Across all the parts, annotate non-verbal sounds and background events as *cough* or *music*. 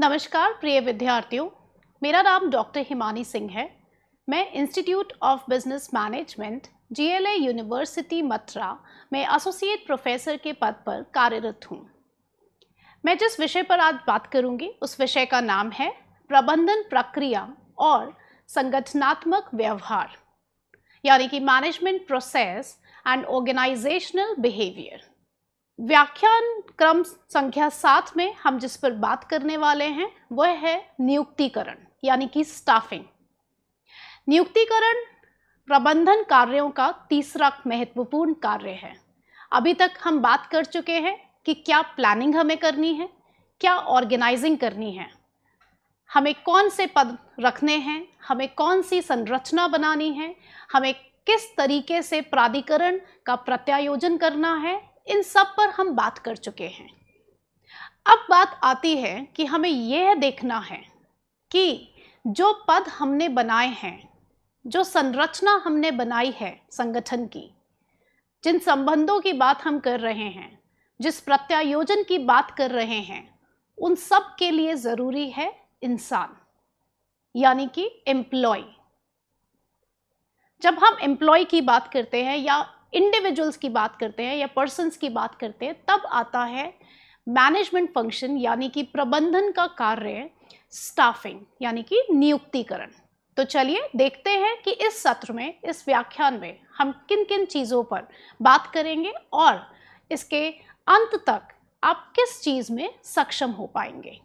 नमस्कार प्रिय विद्यार्थियों मेरा नाम डॉक्टर हिमानी सिंह है मैं institute of business management GLA university Mathura में एसोसिएट प्रोफेसर के पद पर कार्यरत हूँ मैं जिस विषय पर आज बात करूँगी उस विषय का नाम है प्रबंधन प्रक्रिया और संगठनात्मक व्यवहार यानी कि management process and organisational behaviour व्याख्यान क्रम संख्या सात में हम जिस पर बात करने वाले हैं वह है नियुक्तिकरण यानी कि स्टाफिंग नियुक्तिकरण प्रबंधन कार्यों का तीसरा महत्वपूर्ण कार्य है अभी तक हम बात कर चुके हैं कि क्या प्लानिंग हमें करनी है क्या ऑर्गेनाइजिंग करनी है हमें कौन से पद रखने हैं हमें कौन सी संरचना बनानी है हमें किस तरीके से प्राधिकरण का प्रत्यायोजन करना है इन सब पर हम बात कर चुके हैं अब बात आती है कि हमें यह देखना है कि जो पद हमने बनाए हैं जो संरचना हमने बनाई है संगठन की जिन संबंधों की बात हम कर रहे हैं जिस प्रत्यायोजन की बात कर रहे हैं उन सब के लिए ज़रूरी है इंसान यानी कि एम्प्लॉय जब हम एम्प्लॉय की बात करते हैं या इंडिविजुअल्स की बात करते हैं या पर्सनस की बात करते हैं तब आता है मैनेजमेंट फंक्शन यानी कि प्रबंधन का कार्य स्टाफिंग यानी कि नियुक्तिकरण तो चलिए देखते हैं कि इस सत्र में इस व्याख्यान में हम किन किन चीज़ों पर बात करेंगे और इसके अंत तक आप किस चीज़ में सक्षम हो पाएंगे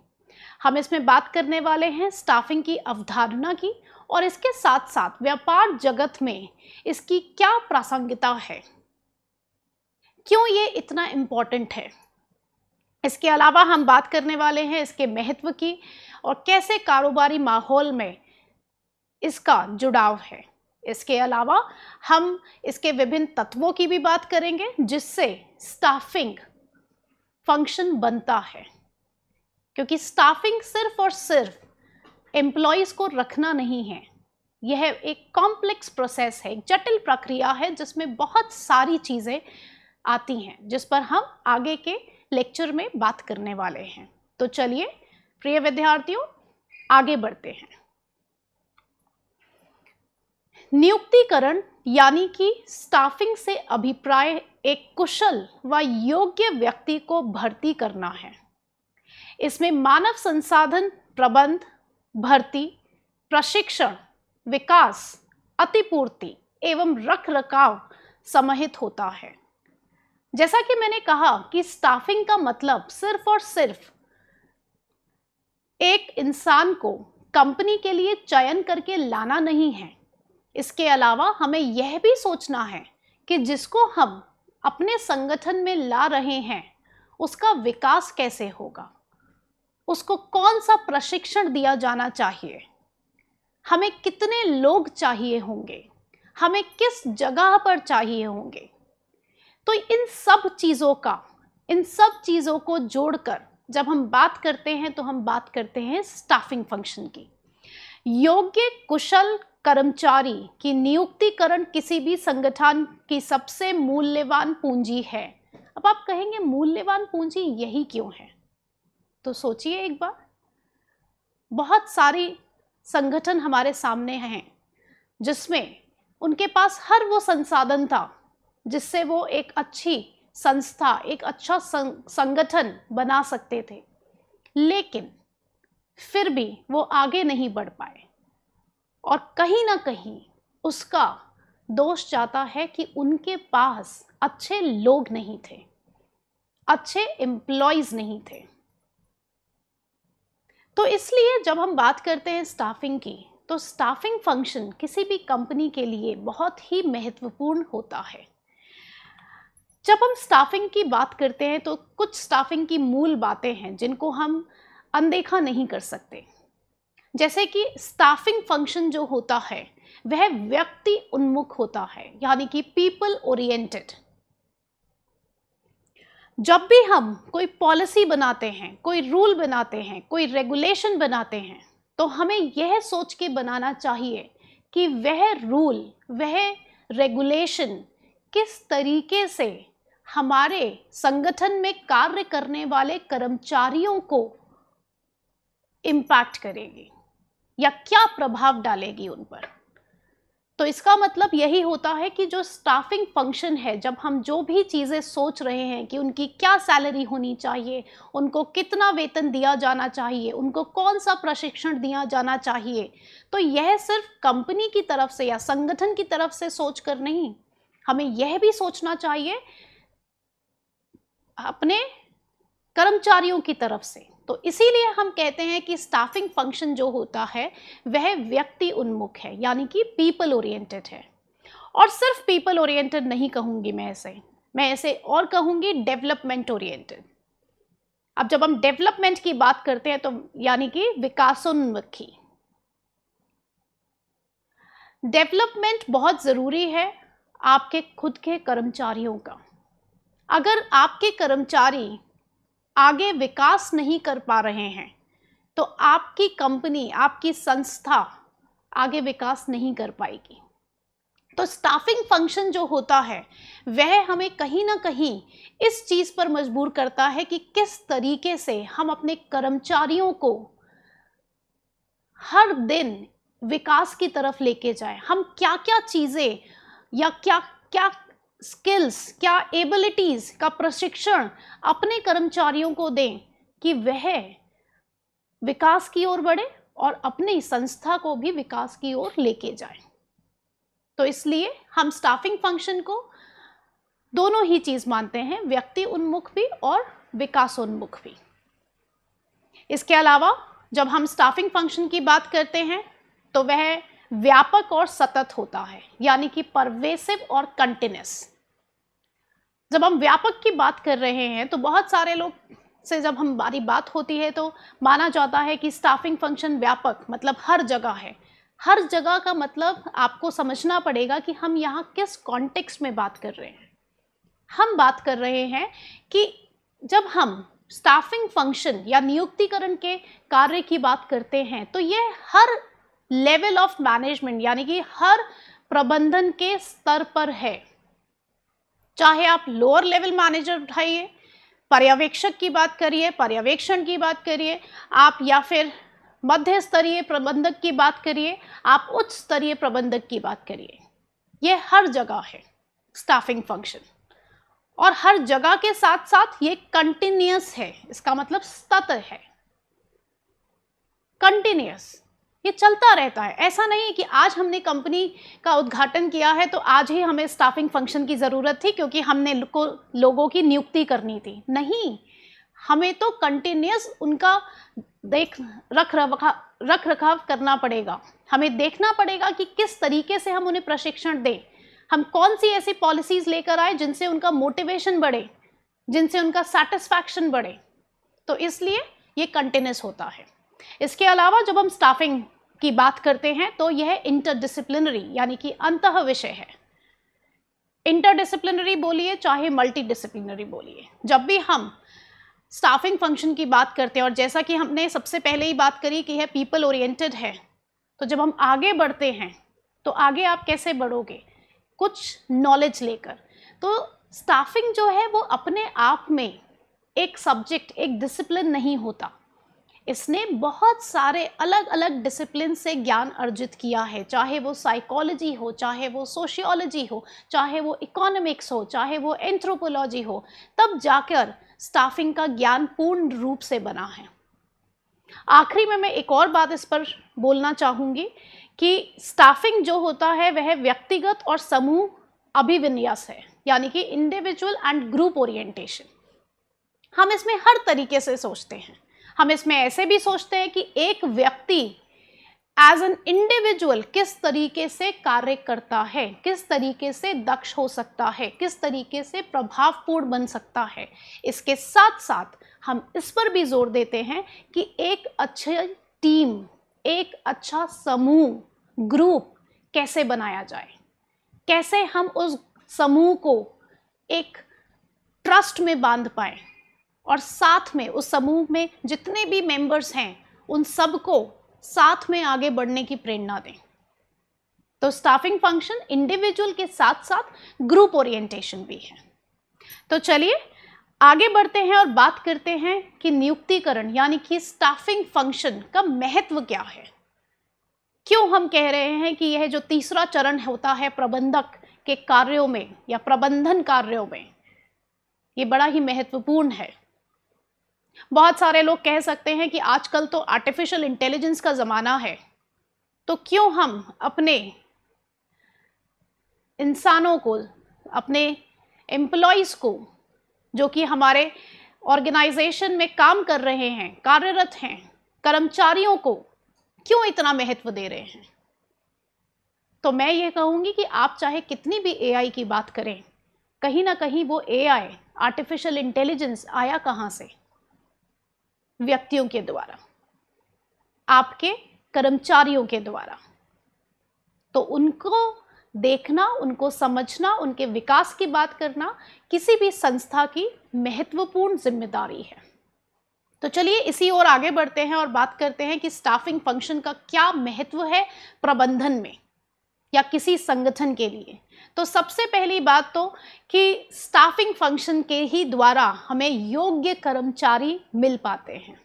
हम इसमें बात करने वाले हैं स्टाफिंग की अवधारणा की और इसके साथ साथ व्यापार जगत में इसकी क्या प्रासंगिकता है क्यों ये इतना इम्पॉर्टेंट है इसके अलावा हम बात करने वाले हैं इसके महत्व की और कैसे कारोबारी माहौल में इसका जुड़ाव है इसके अलावा हम इसके विभिन्न तत्वों की भी बात करेंगे जिससे स्टाफिंग फंक्शन बनता है क्योंकि स्टाफिंग सिर्फ और सिर्फ एम्प्लॉयज़ को रखना नहीं है यह एक कॉम्प्लेक्स प्रोसेस है एक जटिल प्रक्रिया है जिसमें बहुत सारी चीज़ें आती हैं जिस पर हम आगे के लेक्चर में बात करने वाले हैं तो चलिए प्रिय विद्यार्थियों आगे बढ़ते हैं नियुक्तिकरण यानी कि स्टाफिंग से अभिप्राय एक कुशल व योग्य व्यक्ति को भर्ती करना है इसमें मानव संसाधन प्रबंध भर्ती प्रशिक्षण विकास अतिपूर्ति एवं रख रखाव समाहित होता है जैसा कि मैंने कहा कि स्टाफिंग का मतलब सिर्फ और सिर्फ एक इंसान को कंपनी के लिए चयन करके लाना नहीं है इसके अलावा हमें यह भी सोचना है कि जिसको हम अपने संगठन में ला रहे हैं उसका विकास कैसे होगा उसको कौन सा प्रशिक्षण दिया जाना चाहिए हमें कितने लोग चाहिए होंगे हमें किस जगह पर चाहिए होंगे तो इन सब चीज़ों का इन सब चीज़ों को जोड़कर जब हम बात करते हैं तो हम बात करते हैं स्टाफिंग फंक्शन की योग्य कुशल कर्मचारी की नियुक्तिकरण किसी भी संगठन की सबसे मूल्यवान पूंजी है अब आप कहेंगे मूल्यवान पूंजी यही क्यों है तो सोचिए एक बार बहुत सारी संगठन हमारे सामने हैं जिसमें उनके पास हर वो संसाधन था जिससे वो एक अच्छी संस्था एक अच्छा संगठन बना सकते थे लेकिन फिर भी वो आगे नहीं बढ़ पाए और कहीं ना कहीं उसका दोष जाता है कि उनके पास अच्छे लोग नहीं थे अच्छे एम्प्लॉयज़ नहीं थे तो इसलिए जब हम बात करते हैं स्टाफिंग की तो स्टाफिंग फंक्शन किसी भी कंपनी के लिए बहुत ही महत्वपूर्ण होता है जब हम स्टाफिंग की बात करते हैं तो कुछ स्टाफिंग की मूल बातें हैं जिनको हम अनदेखा नहीं कर सकते जैसे कि स्टाफिंग फंक्शन जो होता है वह व्यक्ति उन्मुख होता है यानी कि पीपल ओरिएंटेड जब भी हम कोई पॉलिसी बनाते हैं कोई रूल बनाते हैं कोई रेगुलेशन बनाते हैं तो हमें यह सोच के बनाना चाहिए कि वह रूल वह रेगुलेशन किस तरीके से हमारे संगठन में कार्य करने वाले कर्मचारियों को इम्पैक्ट करेगी या क्या प्रभाव डालेगी उन पर तो इसका मतलब यही होता है कि जो स्टाफिंग फंक्शन है जब हम जो भी चीज़ें सोच रहे हैं कि उनकी क्या सैलरी होनी चाहिए उनको कितना वेतन दिया जाना चाहिए उनको कौन सा प्रशिक्षण दिया जाना चाहिए तो यह सिर्फ कंपनी की तरफ से या संगठन की तरफ से सोच कर नहीं हमें यह भी सोचना चाहिए अपने कर्मचारियों की तरफ से तो इसीलिए हम कहते हैं कि स्टाफिंग फंक्शन जो होता है वह व्यक्ति उन्मुख है यानी कि पीपल ओरिएंटेड है और सिर्फ पीपल ओरिएंटेड नहीं कहूंगी मैं ऐसे मैं ऐसे और कहूंगी डेवलपमेंट ओरिएंटेड अब जब हम डेवलपमेंट की बात करते हैं तो यानी कि विकासोन्मुखी डेवलपमेंट बहुत ज़रूरी है आपके खुद के कर्मचारियों का अगर आपके कर्मचारी आगे विकास नहीं कर पा रहे हैं तो आपकी कंपनी आपकी संस्था आगे विकास नहीं कर पाएगी तो स्टाफिंग फंक्शन जो होता है वह हमें कहीं ना कहीं इस चीज़ पर मजबूर करता है कि किस तरीके से हम अपने कर्मचारियों को हर दिन विकास की तरफ लेके जाए हम क्या क्या चीज़ें या क्या क्या स्किल्स क्या एबिलिटीज का प्रशिक्षण अपने कर्मचारियों को दें कि वह विकास की ओर बढ़े और अपनी संस्था को भी विकास की ओर लेके जाए तो इसलिए हम स्टाफिंग फंक्शन को दोनों ही चीज मानते हैं व्यक्ति उन्मुख भी और विकासोन्मुख भी इसके अलावा जब हम स्टाफिंग फंक्शन की बात करते हैं तो वह व्यापक और सतत होता है यानी कि परवेसिव और कंटिन्यूस जब हम व्यापक की बात कर रहे हैं तो बहुत सारे लोग से जब हमारी बात होती है तो माना जाता है कि स्टाफिंग फंक्शन व्यापक मतलब हर जगह है हर जगह का मतलब आपको समझना पड़ेगा कि हम यहाँ किस कॉन्टेक्स्ट में बात कर रहे हैं हम बात कर रहे हैं कि जब हम स्टाफिंग फंक्शन या नियुक्तिकरण के कार्य की बात करते हैं तो ये हर लेवल ऑफ मैनेजमेंट यानी कि हर प्रबंधन के स्तर पर है चाहे आप लोअर लेवल मैनेजर उठाइए पर्यवेक्षक की बात करिए पर्यवेक्षण की बात करिए आप या फिर मध्य स्तरीय प्रबंधक की बात करिए आप उच्च स्तरीय प्रबंधक की बात करिए ये हर जगह है स्टाफिंग फंक्शन और हर जगह के साथ साथ ये कंटिन्यूस है इसका मतलब सतत है कंटिन्यूस ये चलता रहता है ऐसा नहीं है कि आज हमने कंपनी का उद्घाटन किया है तो आज ही हमें स्टाफिंग फंक्शन की ज़रूरत थी क्योंकि हमने को लोगों की नियुक्ति करनी थी नहीं हमें तो कंटिन्यूस उनका देख रख रखा रख रखाव करना पड़ेगा हमें देखना पड़ेगा कि किस तरीके से हम उन्हें प्रशिक्षण दें हम कौन सी ऐसी पॉलिसीज़ लेकर आए जिनसे उनका मोटिवेशन बढ़े जिनसे उनका सेटिस्फैक्शन बढ़े तो इसलिए ये कंटिन्यूस होता है इसके अलावा जब हम स्टाफिंग की बात करते हैं तो यह इंटरडिसिप्लिनरी यानी कि अंत विषय है इंटरडिसिप्लिनरी बोलिए चाहे मल्टी डिसिप्लिनरी बोलिए जब भी हम स्टाफिंग फंक्शन की बात करते हैं और जैसा कि हमने सबसे पहले ही बात करी कि यह पीपल ओरिएंटेड है तो जब हम आगे बढ़ते हैं तो आगे आप कैसे बढ़ोगे कुछ नॉलेज लेकर तो स्टाफिंग जो है वो अपने आप में एक सब्जेक्ट एक डिसिप्लिन नहीं होता इसने बहुत सारे अलग अलग डिसिप्लिन से ज्ञान अर्जित किया है चाहे वो साइकोलॉजी हो चाहे वो सोशियोलॉजी हो चाहे वो इकोनॉमिक्स हो चाहे वो एंथ्रोपोलॉजी हो तब जाकर स्टाफिंग का ज्ञान पूर्ण रूप से बना है आखिरी में मैं एक और बात इस पर बोलना चाहूँगी कि स्टाफिंग जो होता है वह व्यक्तिगत और समूह अभिविन्यास है यानी कि इंडिविजुअल एंड ग्रुप ओरिएंटेशन हम इसमें हर तरीके से सोचते हैं हम इसमें ऐसे भी सोचते हैं कि एक व्यक्ति एज एन इंडिविजुअल किस तरीके से कार्य करता है किस तरीके से दक्ष हो सकता है किस तरीके से प्रभावपूर्ण बन सकता है इसके साथ साथ हम इस पर भी जोर देते हैं कि एक अच्छी टीम एक अच्छा समूह ग्रुप कैसे बनाया जाए कैसे हम उस समूह को एक ट्रस्ट में बांध पाएँ और साथ में उस समूह में जितने भी मेंबर्स हैं उन सबको साथ में आगे बढ़ने की प्रेरणा दें तो स्टाफिंग फंक्शन इंडिविजुअल के साथ साथ ग्रुप ओरिएंटेशन भी है तो चलिए आगे बढ़ते हैं और बात करते हैं कि नियुक्तिकरण यानी कि स्टाफिंग फंक्शन का महत्व क्या है क्यों हम कह रहे हैं कि यह जो तीसरा चरण होता है प्रबंधक के कार्यों में या प्रबंधन कार्यों में ये बड़ा ही महत्वपूर्ण है बहुत सारे लोग कह सकते हैं कि आजकल तो आर्टिफिशियल इंटेलिजेंस का ज़माना है तो क्यों हम अपने इंसानों को अपने एम्प्लॉयज़ को जो कि हमारे ऑर्गेनाइजेशन में काम कर रहे हैं कार्यरत हैं कर्मचारियों को क्यों इतना महत्व दे रहे हैं तो मैं ये कहूँगी कि आप चाहे कितनी भी एआई की बात करें कहीं ना कहीं वो एआई आर्टिफिशियल इंटेलिजेंस आया कहाँ से व्यक्तियों के द्वारा आपके कर्मचारियों के द्वारा तो उनको देखना उनको समझना उनके विकास की बात करना किसी भी संस्था की महत्वपूर्ण जिम्मेदारी है तो चलिए इसी ओर आगे बढ़ते हैं और बात करते हैं कि स्टाफिंग फंक्शन का क्या महत्व है प्रबंधन में या किसी संगठन के लिए तो सबसे पहली बात तो कि स्टाफिंग फंक्शन के ही द्वारा हमें योग्य कर्मचारी मिल पाते हैं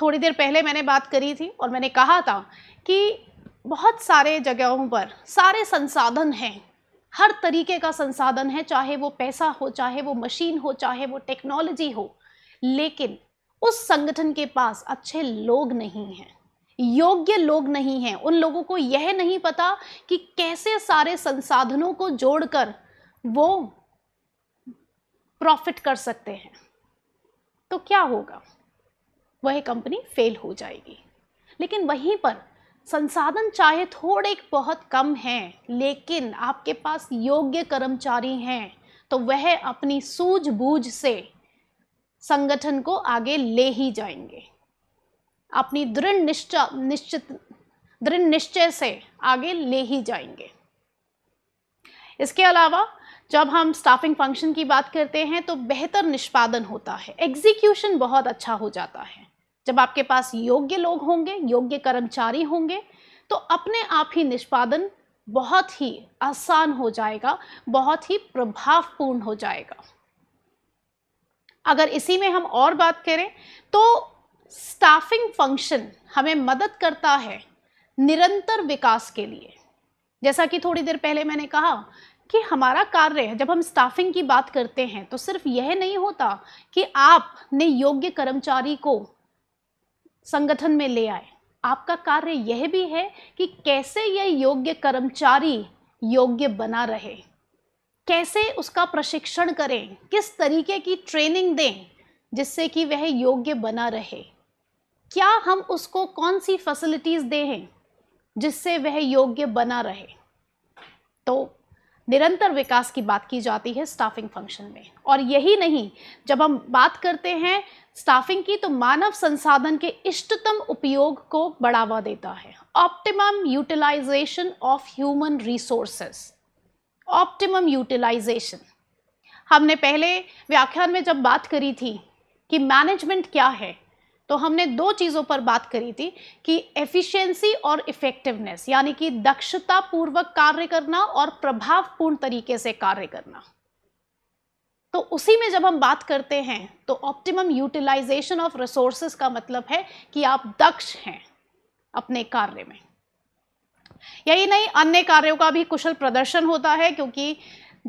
थोड़ी देर पहले मैंने बात करी थी और मैंने कहा था कि बहुत सारे जगहों पर सारे संसाधन हैं हर तरीके का संसाधन है चाहे वो पैसा हो चाहे वो मशीन हो चाहे वो टेक्नोलॉजी हो लेकिन उस संगठन के पास अच्छे लोग नहीं हैं योग्य लोग नहीं हैं उन लोगों को यह नहीं पता कि कैसे सारे संसाधनों को जोड़कर वो प्रॉफिट कर सकते हैं तो क्या होगा वह कंपनी फेल हो जाएगी लेकिन वहीं पर संसाधन चाहे थोड़े बहुत कम हैं लेकिन आपके पास योग्य कर्मचारी हैं तो वह अपनी सूझबूझ से संगठन को आगे ले ही जाएंगे अपनी दृढ़ निश्चय निश्चित दृढ़ निश्चय से आगे ले ही जाएंगे इसके अलावा जब हम स्टाफिंग फंक्शन की बात करते हैं तो बेहतर निष्पादन होता है एग्जीक्यूशन बहुत अच्छा हो जाता है जब आपके पास योग्य लोग होंगे योग्य कर्मचारी होंगे तो अपने आप ही निष्पादन बहुत ही आसान हो जाएगा बहुत ही प्रभावपूर्ण हो जाएगा अगर इसी में हम और बात करें तो स्टाफिंग फंक्शन हमें मदद करता है निरंतर विकास के लिए जैसा कि थोड़ी देर पहले मैंने कहा कि हमारा कार्य है जब हम स्टाफिंग की बात करते हैं तो सिर्फ यह नहीं होता कि आपने योग्य कर्मचारी को संगठन में ले आए आपका कार्य यह भी है कि कैसे यह योग्य कर्मचारी योग्य बना रहे कैसे उसका प्रशिक्षण करें किस तरीके की ट्रेनिंग दें जिससे कि वह योग्य बना रहे क्या हम उसको कौन सी फैसिलिटीज़ दे हैं जिससे वह योग्य बना रहे तो निरंतर विकास की बात की जाती है स्टाफिंग फंक्शन में और यही नहीं जब हम बात करते हैं स्टाफिंग की तो मानव संसाधन के इष्टतम उपयोग को बढ़ावा देता है optimum utilisation of human resources optimum utilisation हमने पहले व्याख्यान में जब बात करी थी कि मैनेजमेंट क्या है तो हमने दो चीज़ों पर बात करी थी कि एफिशिएंसी और इफ़ेक्टिवनेस यानी कि दक्षतापूर्वक कार्य करना और प्रभावपूर्ण तरीके से कार्य करना तो उसी में जब हम बात करते हैं तो ऑप्टिमम यूटिलाइजेशन ऑफ रिसोर्सेस का मतलब है कि आप दक्ष हैं अपने कार्य में यही नहीं अन्य कार्यों का भी कुशल प्रदर्शन होता है क्योंकि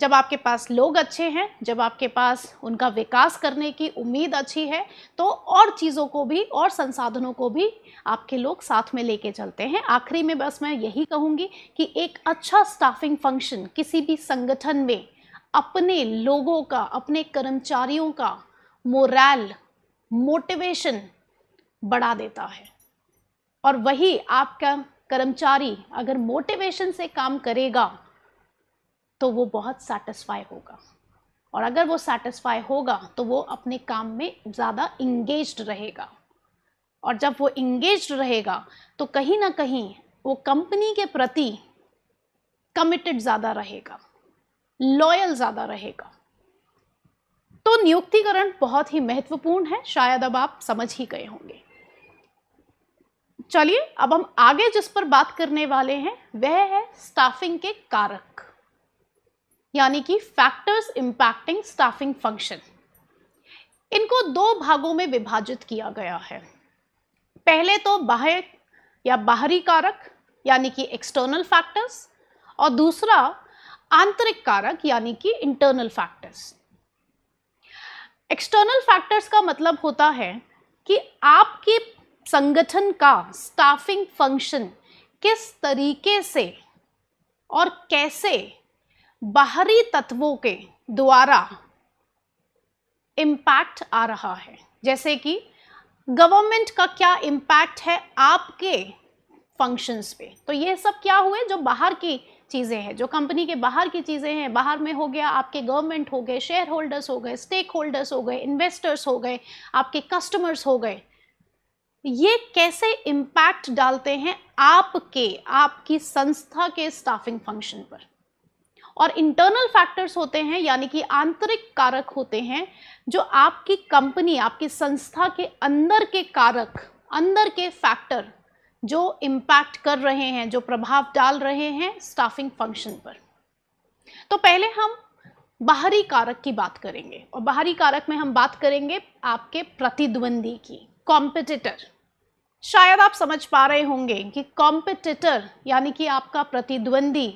जब आपके पास लोग अच्छे हैं जब आपके पास उनका विकास करने की उम्मीद अच्छी है तो और चीज़ों को भी और संसाधनों को भी आपके लोग साथ में लेके चलते हैं आखिरी में बस मैं यही कहूँगी कि एक अच्छा स्टाफिंग फंक्शन किसी भी संगठन में अपने लोगों का अपने कर्मचारियों का मोरल मोटिवेशन बढ़ा देता है और वही आपका कर्मचारी अगर मोटिवेशन से काम करेगा तो वो बहुत सेटिस्फाई होगा और अगर वो सेटिस्फाई होगा तो वो अपने काम में ज़्यादा इंगेज रहेगा और जब वो इंगेज रहेगा तो कहीं ना कहीं वो कंपनी के प्रति कमिटेड ज़्यादा रहेगा लॉयल ज़्यादा रहेगा तो नियुक्तिकरण बहुत ही महत्वपूर्ण है शायद अब आप समझ ही गए होंगे चलिए अब हम आगे जिस पर बात करने वाले हैं वह है स्टाफिंग के कारक यानी कि फैक्टर्स इम्पैक्टिंग स्टाफिंग फंक्शन इनको दो भागों में विभाजित किया गया है पहले तो बाह्य या बाहरी कारक यानी कि एक्सटर्नल फैक्टर्स और दूसरा आंतरिक कारक यानी कि इंटरनल फैक्टर्स एक्सटर्नल फैक्टर्स का मतलब होता है कि आपके संगठन का स्टाफिंग फंक्शन किस तरीके से और कैसे बाहरी तत्वों के द्वारा इम्पैक्ट आ रहा है जैसे कि गवर्नमेंट का क्या इम्पैक्ट है आपके फंक्शंस पे तो ये सब क्या हुए जो बाहर की चीज़ें हैं जो कंपनी के बाहर की चीज़ें हैं बाहर में हो गया आपके गवर्नमेंट हो गए शेयर होल्डर्स हो गए स्टेक होल्डर्स हो गए इन्वेस्टर्स हो गए आपके कस्टमर्स हो गए ये कैसे इम्पैक्ट डालते हैं आपके आपकी संस्था के स्टाफिंग फंक्शन पर और इंटरनल फैक्टर्स होते हैं यानी कि आंतरिक कारक होते हैं जो आपकी कंपनी आपकी संस्था के अंदर के कारक अंदर के फैक्टर जो इम्पैक्ट कर रहे हैं जो प्रभाव डाल रहे हैं स्टाफिंग फंक्शन पर तो पहले हम बाहरी कारक की बात करेंगे और बाहरी कारक में हम बात करेंगे आपके प्रतिद्वंदी की कॉम्पिटिटर शायद आप समझ पा रहे होंगे कि कॉम्पिटिटर यानी कि आपका प्रतिद्वंदी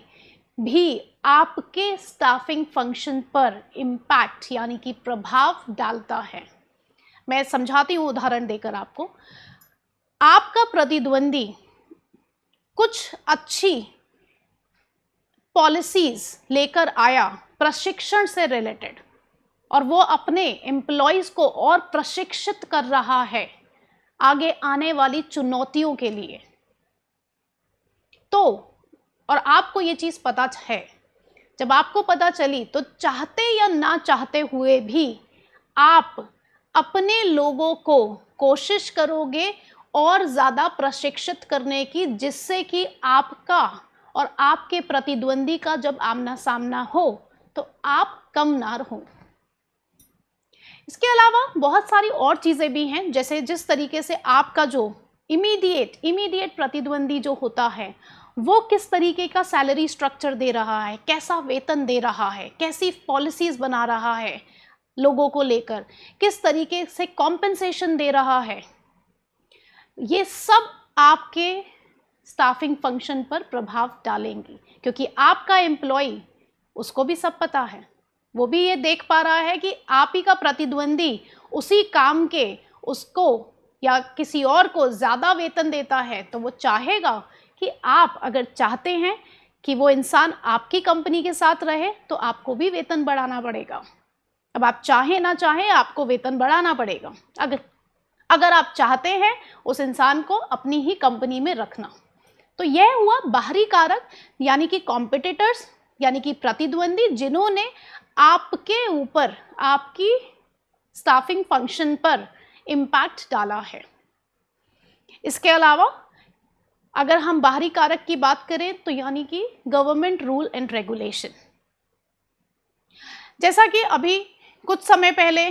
भी आपके स्टाफिंग फंक्शन पर इम्पैक्ट यानी कि प्रभाव डालता है मैं समझाती हूँ उदाहरण देकर आपको आपका प्रतिद्वंदी कुछ अच्छी पॉलिसीज़ लेकर आया प्रशिक्षण से रिलेटेड और वो अपने एम्प्लॉयज़ को और प्रशिक्षित कर रहा है आगे आने वाली चुनौतियों के लिए तो और आपको ये चीज़ पता है जब आपको पता चली तो चाहते या ना चाहते हुए भी आप अपने लोगों को कोशिश करोगे और ज़्यादा प्रशिक्षित करने की जिससे कि आपका और आपके प्रतिद्वंदी का जब आमना सामना हो तो आप कम ना रहो इसके अलावा बहुत सारी और चीज़ें भी हैं जैसे जिस तरीके से आपका जो इमीडिएट इमीडिएट प्रतिद्वंदी जो होता है वो किस तरीके का सैलरी स्ट्रक्चर दे रहा है कैसा वेतन दे रहा है कैसी पॉलिसीज़ बना रहा है लोगों को लेकर किस तरीके से कॉम्पेंसेशन दे रहा है ये सब आपके स्टाफिंग फंक्शन पर प्रभाव डालेंगी क्योंकि आपका एम्प्लॉय उसको भी सब पता है वो भी ये देख पा रहा है कि आप ही का प्रतिद्वंदी उसी काम के उसको या किसी और को ज़्यादा वेतन देता है तो वो चाहेगा कि आप अगर चाहते हैं कि वो इंसान आपकी कंपनी के साथ रहे तो आपको भी वेतन बढ़ाना पड़ेगा अब आप चाहे ना चाहे आपको वेतन बढ़ाना पड़ेगा अगर अगर आप चाहते हैं उस इंसान को अपनी ही कंपनी में रखना तो यह हुआ बाहरी कारक यानी कि कॉम्पिटिटर्स यानी कि प्रतिद्वंदी जिन्होंने आपके ऊपर आपकी स्टाफिंग फंक्शन पर इम्पैक्ट डाला है इसके अलावा अगर हम बाहरी कारक की बात करें तो यानी कि गवर्नमेंट रूल एंड रेगुलेशन जैसा कि अभी कुछ समय पहले